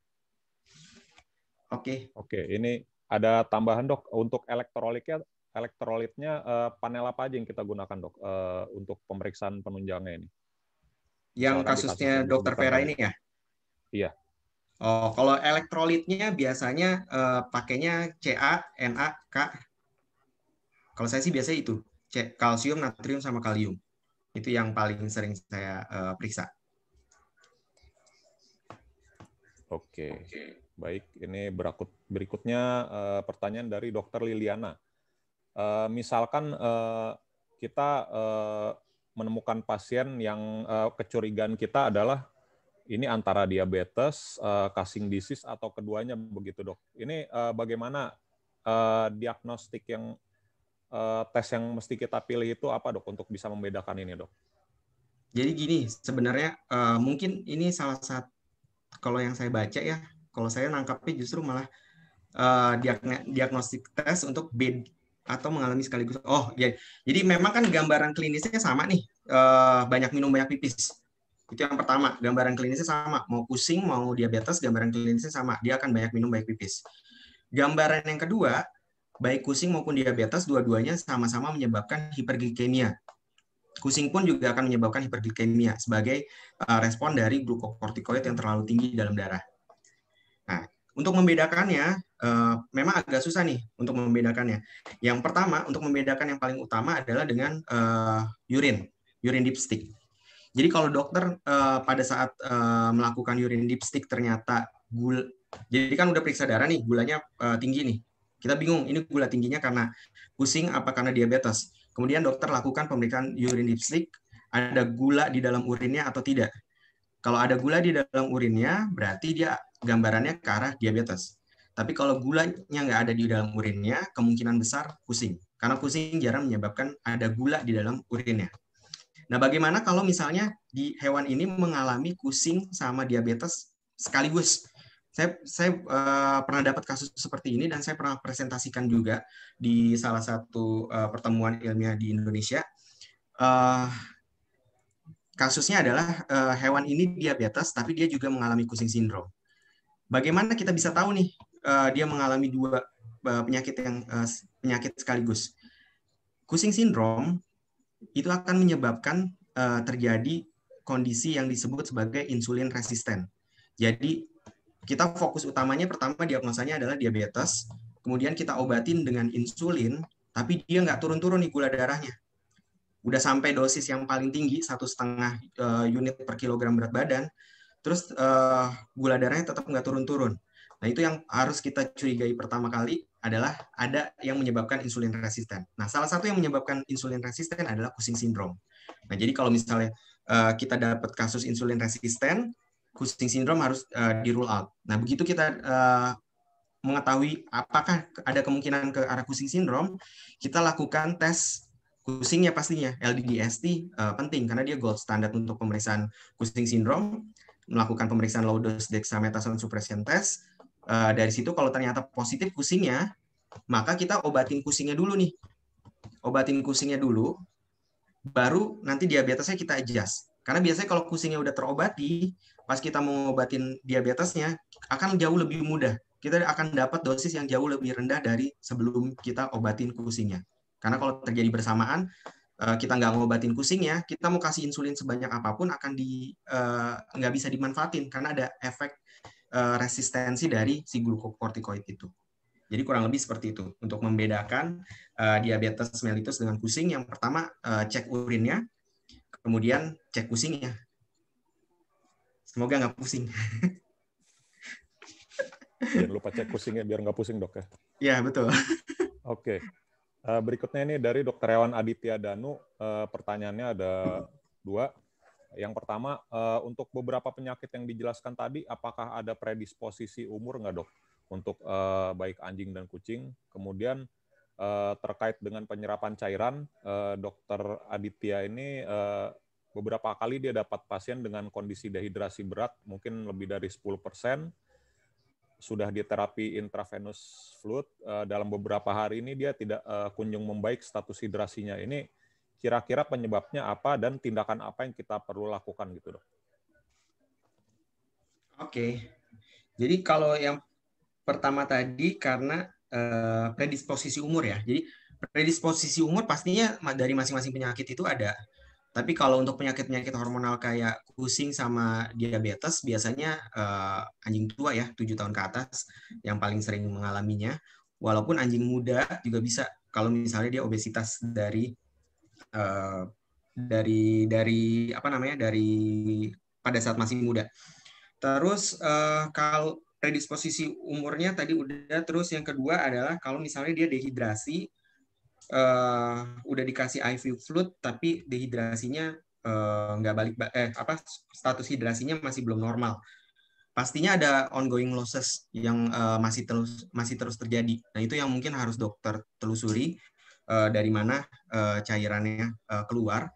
Oke. Okay. Oke, okay, ini ada tambahan dok untuk elektrolitnya elektrolitnya uh, panel apa aja yang kita gunakan dok uh, untuk pemeriksaan penunjangnya ini? Yang Misalkan kasusnya dokter Vera ini ya? Iya. Oh, kalau elektrolitnya biasanya uh, pakainya Ca, Na, K. Kalau saya sih biasa itu C, kalsium, natrium, sama kalium. Itu yang paling sering saya uh, periksa. Oke, baik. Ini berikut berikutnya uh, pertanyaan dari Dokter Liliana uh, misalkan uh, kita uh, menemukan pasien yang uh, kecurigaan kita adalah ini antara diabetes, uh, casing disease atau keduanya begitu dok. Ini uh, bagaimana uh, diagnostik yang uh, tes yang mesti kita pilih itu apa dok untuk bisa membedakan ini dok? Jadi gini sebenarnya uh, mungkin ini salah satu kalau yang saya baca ya kalau saya nangkapnya justru malah uh, diagnostik tes untuk bed atau mengalami sekaligus. Oh, ya. Jadi memang kan gambaran klinisnya sama nih, uh, banyak minum banyak pipis. Itu yang pertama, gambaran klinisnya sama. Mau pusing, mau diabetes, gambaran klinisnya sama. Dia akan banyak minum banyak pipis. Gambaran yang kedua, baik kusing maupun diabetes dua-duanya sama-sama menyebabkan hiperglikemia. kusing pun juga akan menyebabkan hiperglikemia sebagai eh, respon dari glukokortikoid yang terlalu tinggi dalam darah. Nah, untuk membedakannya, uh, memang agak susah nih untuk membedakannya. Yang pertama, untuk membedakan yang paling utama adalah dengan uh, urin, urin dipstick. Jadi kalau dokter uh, pada saat uh, melakukan urin dipstick ternyata gula, jadi kan udah periksa darah nih, gulanya uh, tinggi nih. Kita bingung, ini gula tingginya karena pusing apa karena diabetes. Kemudian dokter lakukan pemeriksaan urin dipstick, ada gula di dalam urinnya atau tidak. Kalau ada gula di dalam urinnya, berarti dia gambarannya ke arah diabetes. Tapi kalau gulanya nggak ada di dalam urinnya, kemungkinan besar pusing. Karena pusing jarang menyebabkan ada gula di dalam urinnya. Nah, bagaimana kalau misalnya di hewan ini mengalami pusing sama diabetes sekaligus? Saya, saya uh, pernah dapat kasus seperti ini dan saya pernah presentasikan juga di salah satu uh, pertemuan ilmiah di Indonesia. Uh, kasusnya adalah uh, hewan ini diabetes tapi dia juga mengalami kusing sindrom. Bagaimana kita bisa tahu nih eh, dia mengalami dua eh, penyakit yang eh, penyakit sekaligus? Cushing syndrome itu akan menyebabkan terjadi kondisi yang disebut sebagai insulin resisten. Jadi kita fokus utamanya pertama diagnosanya adalah diabetes, kemudian kita obatin dengan insulin, tapi dia nggak turun-turun nih gula darahnya. Udah sampai dosis yang paling tinggi satu setengah unit per kilogram berat badan, terus uh, gula darahnya tetap nggak turun-turun. Nah, itu yang harus kita curigai pertama kali adalah ada yang menyebabkan insulin resisten. Nah, salah satu yang menyebabkan insulin resisten adalah Cushing syndrome. Nah, jadi kalau misalnya uh, kita dapat kasus insulin resisten, Cushing syndrome harus uh, di rule out. Nah, begitu kita uh, mengetahui apakah ada kemungkinan ke arah Cushing syndrome, kita lakukan tes Cushingnya pastinya LDDST uh, penting karena dia gold standard untuk pemeriksaan Cushing syndrome melakukan pemeriksaan low dose dexamethasone suppression test. Uh, dari situ kalau ternyata positif pusingnya, maka kita obatin pusingnya dulu nih. Obatin pusingnya dulu, baru nanti diabetesnya kita adjust. Karena biasanya kalau pusingnya udah terobati, pas kita mau obatin diabetesnya akan jauh lebih mudah. Kita akan dapat dosis yang jauh lebih rendah dari sebelum kita obatin pusingnya. Karena kalau terjadi bersamaan, Eh, kita nggak ngobatin pusingnya, kita mau kasih insulin sebanyak apapun akan di eh, nggak bisa dimanfaatin karena ada efek eh, resistensi dari si glukokortikoid itu. Jadi kurang lebih seperti itu untuk membedakan uh, diabetes mellitus dengan pusing. Yang pertama uh, cek urinnya, kemudian cek pusingnya. Semoga nggak pusing. Jangan lupa cek pusingnya biar nggak pusing dok ya. Iya betul. Oke. Okay. Eh, berikutnya ini dari Dokter Hewan Aditya Danu, eh, pertanyaannya ada dua. Yang pertama, eh, untuk beberapa penyakit yang dijelaskan tadi, apakah ada predisposisi umur nggak dok? Untuk baik anjing dan kucing. Kemudian terkait dengan penyerapan cairan, Dokter Aditya ini beberapa kali dia dapat pasien dengan kondisi dehidrasi berat, mungkin lebih dari 10 persen, sudah diterapi intravenous fluid uh, dalam beberapa hari ini dia tidak uh, kunjung membaik status hidrasinya ini kira-kira penyebabnya apa dan tindakan apa yang kita perlu lakukan gitu dok. Oke, jadi kalau yang pertama tadi karena uh, predisposisi umur ya, jadi predisposisi umur pastinya dari masing-masing penyakit itu ada tapi kalau untuk penyakit-penyakit hormonal kayak pusing sama diabetes, biasanya uh, anjing tua ya, 7 tahun ke atas, yang paling sering mengalaminya. Walaupun anjing muda juga bisa, kalau misalnya dia obesitas dari uh, dari dari apa namanya dari pada saat masih muda. Terus uh, kalau predisposisi umurnya tadi udah terus yang kedua adalah kalau misalnya dia dehidrasi Eh, udah dikasih IV fluid tapi dehidrasinya eh, nggak uh, balik eh apa status hidrasinya masih belum normal pastinya ada ongoing losses yang uh, masih terus masih terus terjadi nah itu yang mungkin harus dokter telusuri uh, dari mana uh, cairannya uh, keluar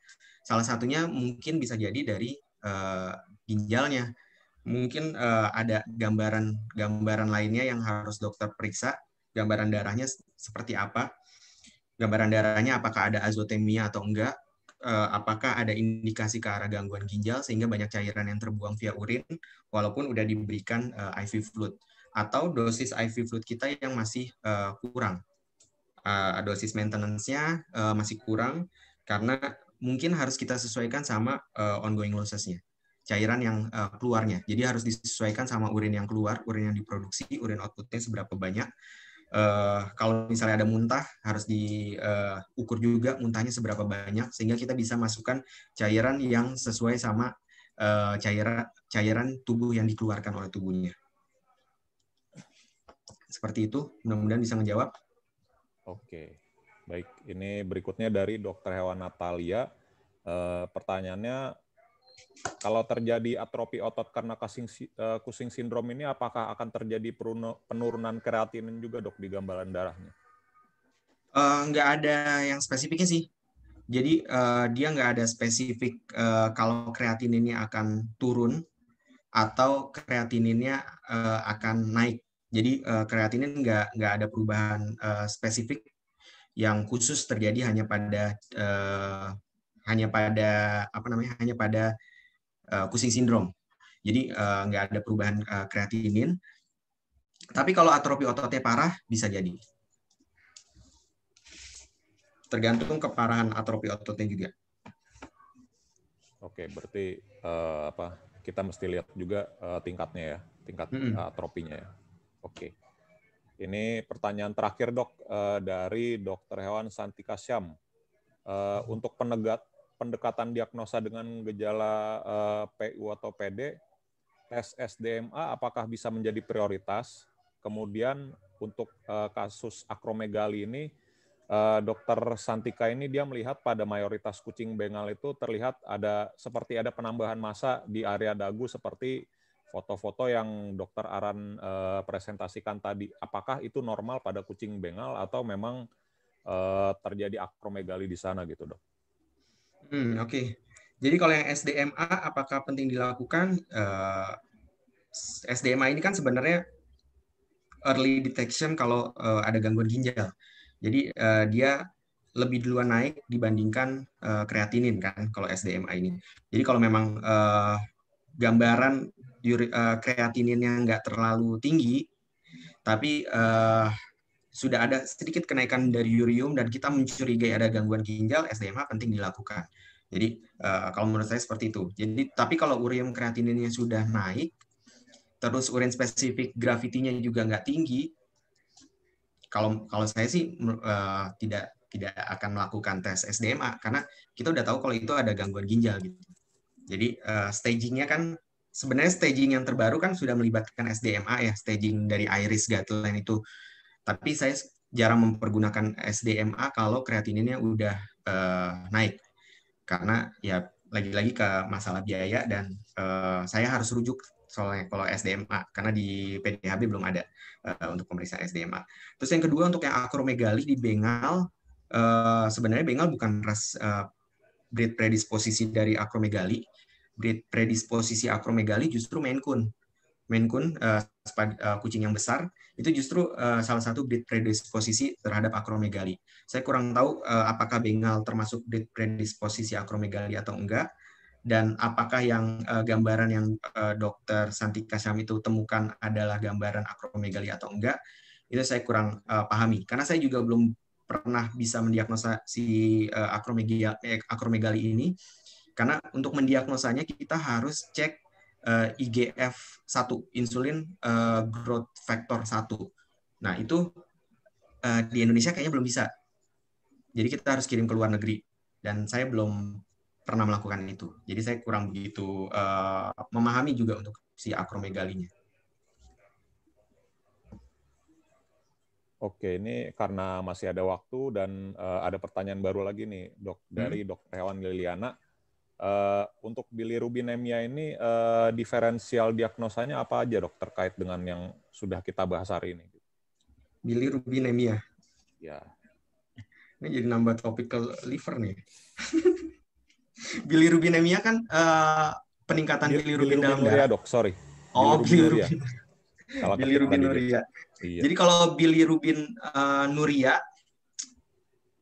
salah satunya mungkin bisa jadi dari uh, ginjalnya mungkin uh, ada gambaran gambaran lainnya yang harus dokter periksa gambaran darahnya seperti apa gambaran darahnya apakah ada azotemia atau enggak, eh, apakah ada indikasi ke arah gangguan ginjal sehingga banyak cairan yang terbuang via urin walaupun sudah diberikan eh, IV fluid atau dosis IV fluid kita yang masih eh, kurang. dosis maintenance-nya masih kurang karena mungkin harus kita sesuaikan sama ongoing losses-nya cairan yang uh, keluarnya. Jadi harus disesuaikan sama urin yang keluar, urin yang diproduksi, urin outputnya seberapa banyak, Uh, kalau misalnya ada muntah, harus diukur eh, uh, juga muntahnya seberapa banyak, sehingga kita bisa masukkan cairan yang sesuai sama uh, eh, cairan cairan tubuh yang dikeluarkan oleh tubuhnya. Seperti itu, mudah-mudahan bisa menjawab. Oke, baik. Ini berikutnya dari Dokter Hewan Natalia. Uh, pertanyaannya kalau terjadi atrofi otot karena kasing, uh, kusing sindrom ini, apakah akan terjadi penurunan kreatinin juga dok di gambaran darahnya? Uh, ada yang spesifiknya sih. Jadi uh, dia nggak ada spesifik uh, kalau kreatininnya akan turun atau kreatininnya uh, akan naik. Jadi uh, kreatinin nggak nggak ada perubahan uh, spesifik yang khusus terjadi hanya pada uh, hanya pada apa namanya hanya pada uh, Cushing syndrome. Jadi uh, nggak ada perubahan uh, kreatinin. Tapi kalau atrofi ototnya parah bisa jadi. Tergantung keparahan atrofi ototnya juga. Oke, berarti uh, apa? Kita mesti lihat juga uh, tingkatnya ya, tingkat mm -hmm. atropinya ya. Oke. Ini pertanyaan terakhir dok dari Dokter Hewan Santika Syam. untuk penegak pendekatan diagnosa dengan gejala uh, eh, PU atau PD, tes SDMA apakah bisa menjadi prioritas? Kemudian untuk uh, kasus akromegali ini, uh, dokter Santika ini dia melihat pada mayoritas kucing Bengal itu terlihat ada seperti ada penambahan massa di area dagu seperti foto-foto yang dokter Aran uh, presentasikan tadi. Apakah itu normal pada kucing Bengal atau memang uh, terjadi akromegali di sana gitu dok? Hmm, Oke, okay. jadi kalau yang SDMA apakah penting dilakukan? Uh, eh, SDMA ini kan sebenarnya early detection kalau uh, ada gangguan ginjal. Jadi uh, dia lebih duluan naik dibandingkan uh, kreatinin kan kalau SDMA ini. Jadi kalau memang uh, gambaran uh, kreatininnya nggak terlalu tinggi, tapi uh, sudah ada sedikit kenaikan dari yurium dan kita mencurigai ada gangguan ginjal, SDMA penting dilakukan. Jadi uh, kalau menurut saya seperti itu. Jadi tapi kalau urium kreatininnya sudah naik, terus urin spesifik gravitinya juga nggak tinggi, kalau kalau saya sih uh, tidak tidak akan melakukan tes SDMA karena kita udah tahu kalau itu ada gangguan ginjal gitu. Jadi uh, stagingnya kan sebenarnya staging yang terbaru kan sudah melibatkan SDMA ya, staging dari iris guideline itu tapi saya jarang mempergunakan SDMA kalau kreatininnya udah uh, naik. Karena ya lagi-lagi ke masalah biaya dan uh, saya harus rujuk soalnya kalau SDMA karena di PDHB belum ada uh, untuk pemeriksaan SDMA. Terus yang kedua untuk yang akromegali di Bengal uh, sebenarnya Bengal bukan ras uh, breed predisposisi dari akromegali. Breed predisposisi akromegali justru Menkun Menkun Maine uh, Eh, kucing yang besar itu justru uh, salah satu breed predisposisi terhadap akromegali. Saya kurang tahu uh, apakah Bengal termasuk breed predisposisi akromegali atau enggak dan apakah yang uh, gambaran yang uh, dokter Santika Syam itu temukan adalah gambaran akromegali atau enggak itu saya kurang uh, pahami karena saya juga belum pernah bisa mendiagnosa si uh, akromegali, akromegali ini karena untuk mendiagnosanya kita harus cek uh, eh, IGF-1, insulin uh, growth factor 1. Nah, itu uh, di Indonesia kayaknya belum bisa. Jadi kita harus kirim ke luar negeri dan saya belum pernah melakukan itu. Jadi saya kurang begitu uh, memahami juga untuk si akromegalinya. Oke, ini karena masih ada waktu dan uh, ada pertanyaan baru lagi nih, Dok, dari hmm. Dok Hewan Liliana Uh, untuk bilirubinemia ini uh, diferensial diagnosanya apa aja dok terkait dengan yang sudah kita bahas hari ini? Bilirubinemia. Ya. Ini jadi nambah topikal liver nih. bilirubinemia kan uh, peningkatan bilirubin, bilirubin dalam darah. dok, sorry. Oh, bilirubin. Bilirubin nuria. Iya. Jadi kalau bilirubin uh, nuria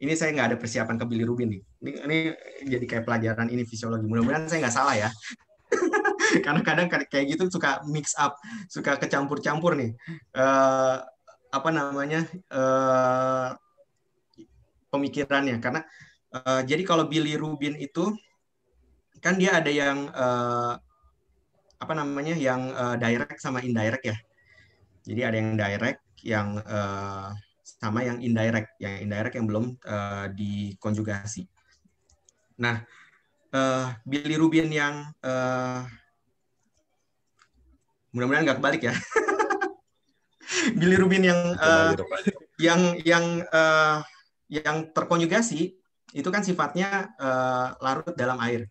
ini saya nggak ada persiapan ke rubin nih. Ini, ini jadi kayak pelajaran ini fisiologi. Mudah-mudahan saya nggak salah ya. Karena kadang kayak gitu suka mix up, suka kecampur-campur nih. Uh, apa namanya uh, pemikirannya? Karena uh, jadi kalau rubin itu kan dia ada yang uh, apa namanya yang uh, direct sama indirect ya. Jadi ada yang direct, yang uh, sama yang indirect, yang indirect yang belum uh, dikonjugasi. Nah, uh, eh, bilirubin yang uh, mudah-mudahan nggak kebalik ya. bilirubin yang uh, yang yang uh, yang terkonjugasi itu kan sifatnya uh, larut dalam air.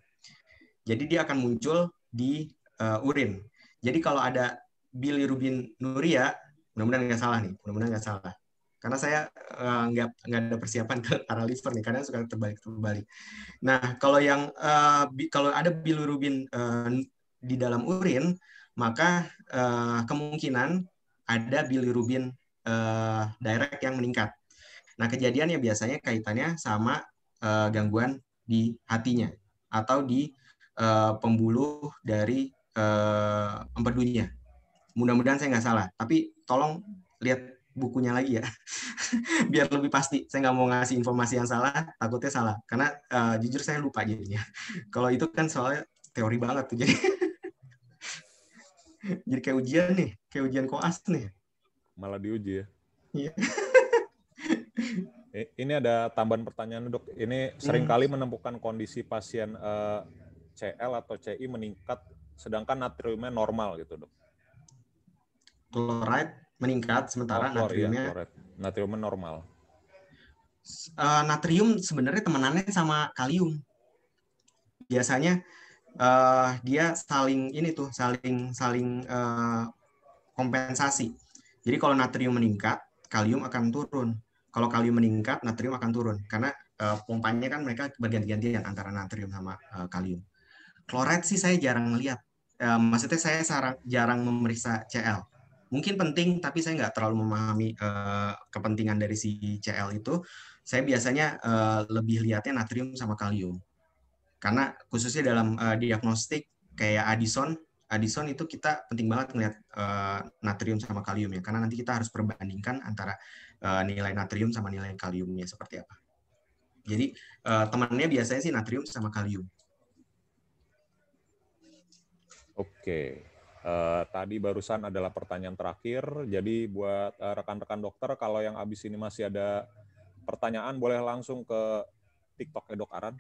Jadi dia akan muncul di uh, urin. Jadi kalau ada bilirubin nuria, mudah-mudahan nggak salah nih, mudah-mudahan nggak salah karena saya eh, nggak uh, nggak ada persiapan ke arah liver nih karena suka terbalik terbalik. Nah kalau yang uh, bi, kalau ada bilirubin uh, di dalam urin maka uh, kemungkinan ada bilirubin uh, direct yang meningkat. Nah kejadiannya biasanya kaitannya sama uh, gangguan di hatinya atau di uh, pembuluh dari uh, empedunya. Mudah-mudahan saya nggak salah, tapi tolong lihat bukunya lagi ya biar lebih pasti saya nggak mau ngasih informasi yang salah takutnya salah karena uh, jujur saya lupa jadinya kalau itu kan soalnya teori banget tuh jadi jadi kayak ujian nih kayak ujian koas nih malah diuji ya iya. ini ada tambahan pertanyaan dok ini seringkali hmm. menemukan kondisi pasien uh, eh, CL atau CI meningkat sedangkan natriumnya normal gitu dok chloride meningkat hmm, sementara oh, natriumnya ya, natrium normal. Uh, natrium sebenarnya temenannya sama kalium. Biasanya uh, dia saling ini tuh saling saling uh, kompensasi. Jadi kalau natrium meningkat, kalium akan turun. Kalau kalium meningkat, natrium akan turun karena uh, pompanya kan mereka berganti-gantian antara natrium sama uh, kalium. Kloret sih saya jarang melihat. Uh, maksudnya saya jarang memeriksa CL mungkin penting tapi saya nggak terlalu memahami uh, kepentingan dari si Cl itu saya biasanya uh, lebih lihatnya natrium sama kalium karena khususnya dalam uh, diagnostik kayak Addison Addison itu kita penting banget ngeliat uh, natrium sama kalium ya karena nanti kita harus perbandingkan antara uh, nilai natrium sama nilai kaliumnya seperti apa jadi uh, temannya biasanya sih natrium sama kalium oke Uh, tadi barusan adalah pertanyaan terakhir. Jadi buat rekan eh, rekan-rekan dokter, kalau yang abis ini masih ada pertanyaan, boleh langsung ke TikTok Edok Aran.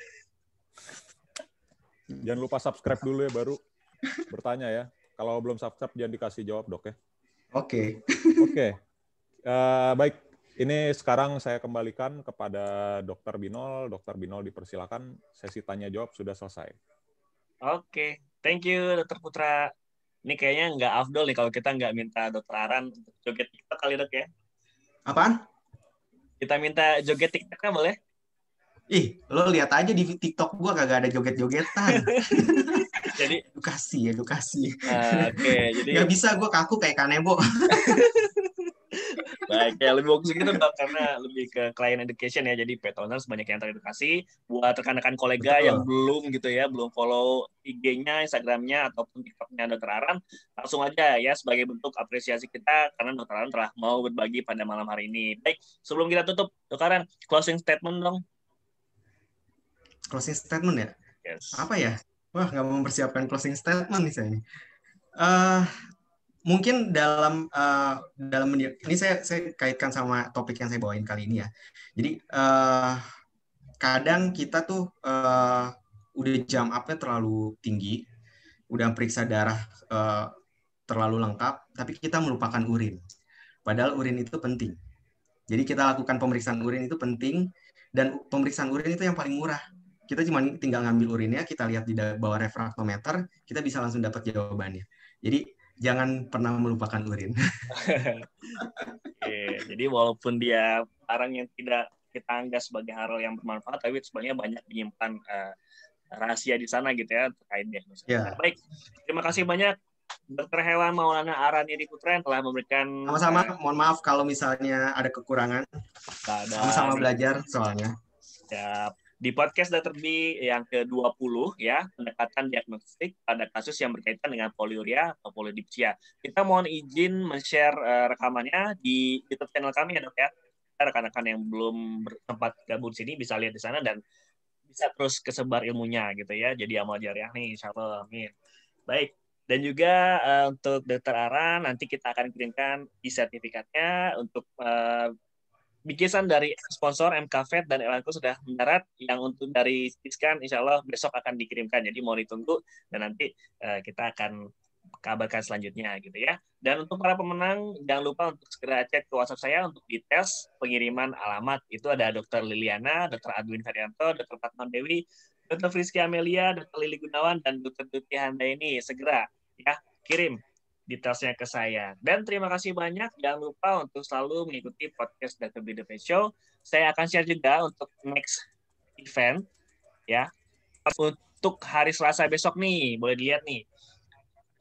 jangan lupa subscribe dulu ya baru bertanya ya. Kalau belum subscribe jangan dikasih jawab dok ya. Oke. Oke. Okay. Uh, eh, baik. Ini sekarang saya kembalikan kepada Dokter Binol. Dokter Binol dipersilakan. Sesi tanya jawab sudah selesai. Oke. Okay. Thank you, Dokter Putra ini kayaknya nggak afdol nih kalau kita nggak minta dokter Aran untuk joget TikTok kali dok ya. Apaan? Kita minta joget TikToknya boleh? Ih, lo lihat aja di TikTok gua kagak ada joget-jogetan. jadi edukasi edukasi uh, oke okay, jadi nggak bisa gue kaku kayak kanebo baik ya lebih bagus gitu dong karena lebih ke client education ya jadi owners banyak yang teredukasi buat rekan-rekan kolega Betul. yang belum gitu ya belum follow IG-nya Instagramnya ataupun TikToknya Dokter Aran langsung aja ya sebagai bentuk apresiasi kita karena Dokter Aran telah mau berbagi pada malam hari ini baik sebelum kita tutup Dokter Aran closing statement dong closing statement ya yes. apa ya Wah, nggak mempersiapkan closing statement nih saya. Uh, mungkin dalam uh, dalam ini saya saya kaitkan sama topik yang saya bawain kali ini ya. Jadi uh, kadang kita tuh uh, udah jam apa terlalu tinggi, udah periksa darah uh, terlalu lengkap, tapi kita melupakan urin. Padahal urin itu penting. Jadi kita lakukan pemeriksaan urin itu penting dan pemeriksaan urin itu yang paling murah kita cuma tinggal ngambil urinnya, kita lihat di bawah refraktometer, kita bisa langsung dapat jawabannya. Jadi jangan pernah melupakan urin. jadi walaupun dia barang yang tidak kita anggap sebagai hal yang bermanfaat, tapi sebenarnya banyak menyimpan uh, eh, rahasia di sana gitu ya terkait diagnosis. Yeah. Ya. baik, terima kasih banyak Dokter Hewan Maulana Arani Putra yang telah memberikan. Sama-sama, uh, mohon maaf kalau misalnya ada kekurangan. Sama-sama belajar soalnya. Siap di podcast Dr. B yang ke-20 ya, pendekatan diagnostik pada kasus yang berkaitan dengan poliuria atau polidipsia. Kita mohon izin men-share uh, rekamannya di YouTube channel kami ya, Dok ya. Rekan-rekan yang belum bertempat gabung sini bisa lihat di sana dan bisa terus kesebar ilmunya gitu ya. Jadi amal jariah nih, Insyaallah Allah. Amin. Baik, dan juga uh, untuk Dr Aran nanti kita akan kirimkan e sertifikatnya untuk uh, bikisan dari sponsor MKVET dan Elanco sudah mendarat yang untuk dari Siskan insya Allah besok akan dikirimkan jadi mau ditunggu dan nanti uh, kita akan kabarkan selanjutnya gitu ya dan untuk para pemenang jangan lupa untuk segera cek ke WhatsApp saya untuk dites pengiriman alamat itu ada Dokter Liliana, Dokter Adwin Ferianto, Dokter Patman Dewi, Dr. Friski Amelia, Dokter Lili Gunawan dan Dr. Duti ini segera ya kirim detailsnya ke saya. Dan terima kasih banyak. Jangan lupa untuk selalu mengikuti podcast dan The Face Show. Saya akan share juga untuk next event ya. Untuk hari Selasa besok nih, boleh dilihat nih.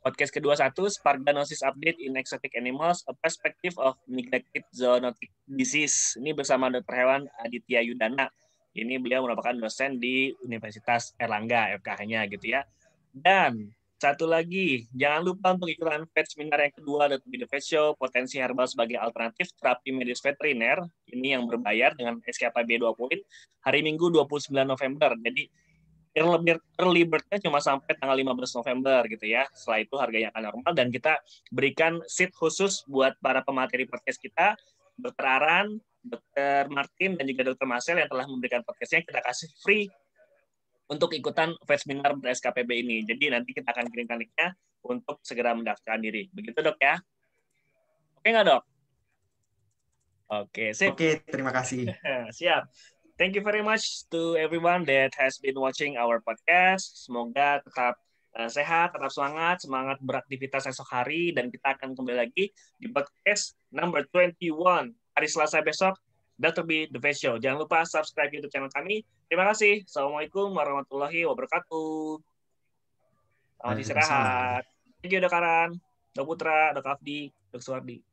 Podcast kedua satu Sparganosis Update in Exotic Animals, A Perspective of Neglected Zoonotic Disease. Ini bersama dokter hewan Aditya Yudana. Ini beliau merupakan dosen di Universitas Erlangga, FKH-nya gitu ya. Dan satu lagi, jangan lupa untuk ikutan fed seminar yang kedua dari The Fed Show, potensi herbal sebagai alternatif terapi medis veteriner. Ini yang berbayar dengan SKPB dua poin hari Minggu 29 November. Jadi early, early bird-nya cuma sampai tanggal 15 November gitu ya. Setelah itu harganya akan normal dan kita berikan seat khusus buat para pemateri podcast kita, Dr. Aran, Dr. Martin, dan juga Dr. Marcel yang telah memberikan podcastnya. Kita kasih free untuk ikutan webinar SKPB ini. Jadi nanti kita akan kirimkan linknya untuk segera mendaftarkan diri. Begitu dok ya? Oke nggak dok? Oke, sip. Oke, terima kasih. Siap. Thank you very much to everyone that has been watching our podcast. Semoga tetap eh, sehat, tetap semangat, semangat beraktivitas esok hari, dan kita akan kembali lagi di podcast number 21 hari Selasa besok Dr. B The Face Show. Jangan lupa subscribe YouTube channel kami. Terima kasih. Assalamualaikum warahmatullahi wabarakatuh. Selamat istirahat. Thank you, Dok Dok Putra, Dok Afdi, Dok Suwardi.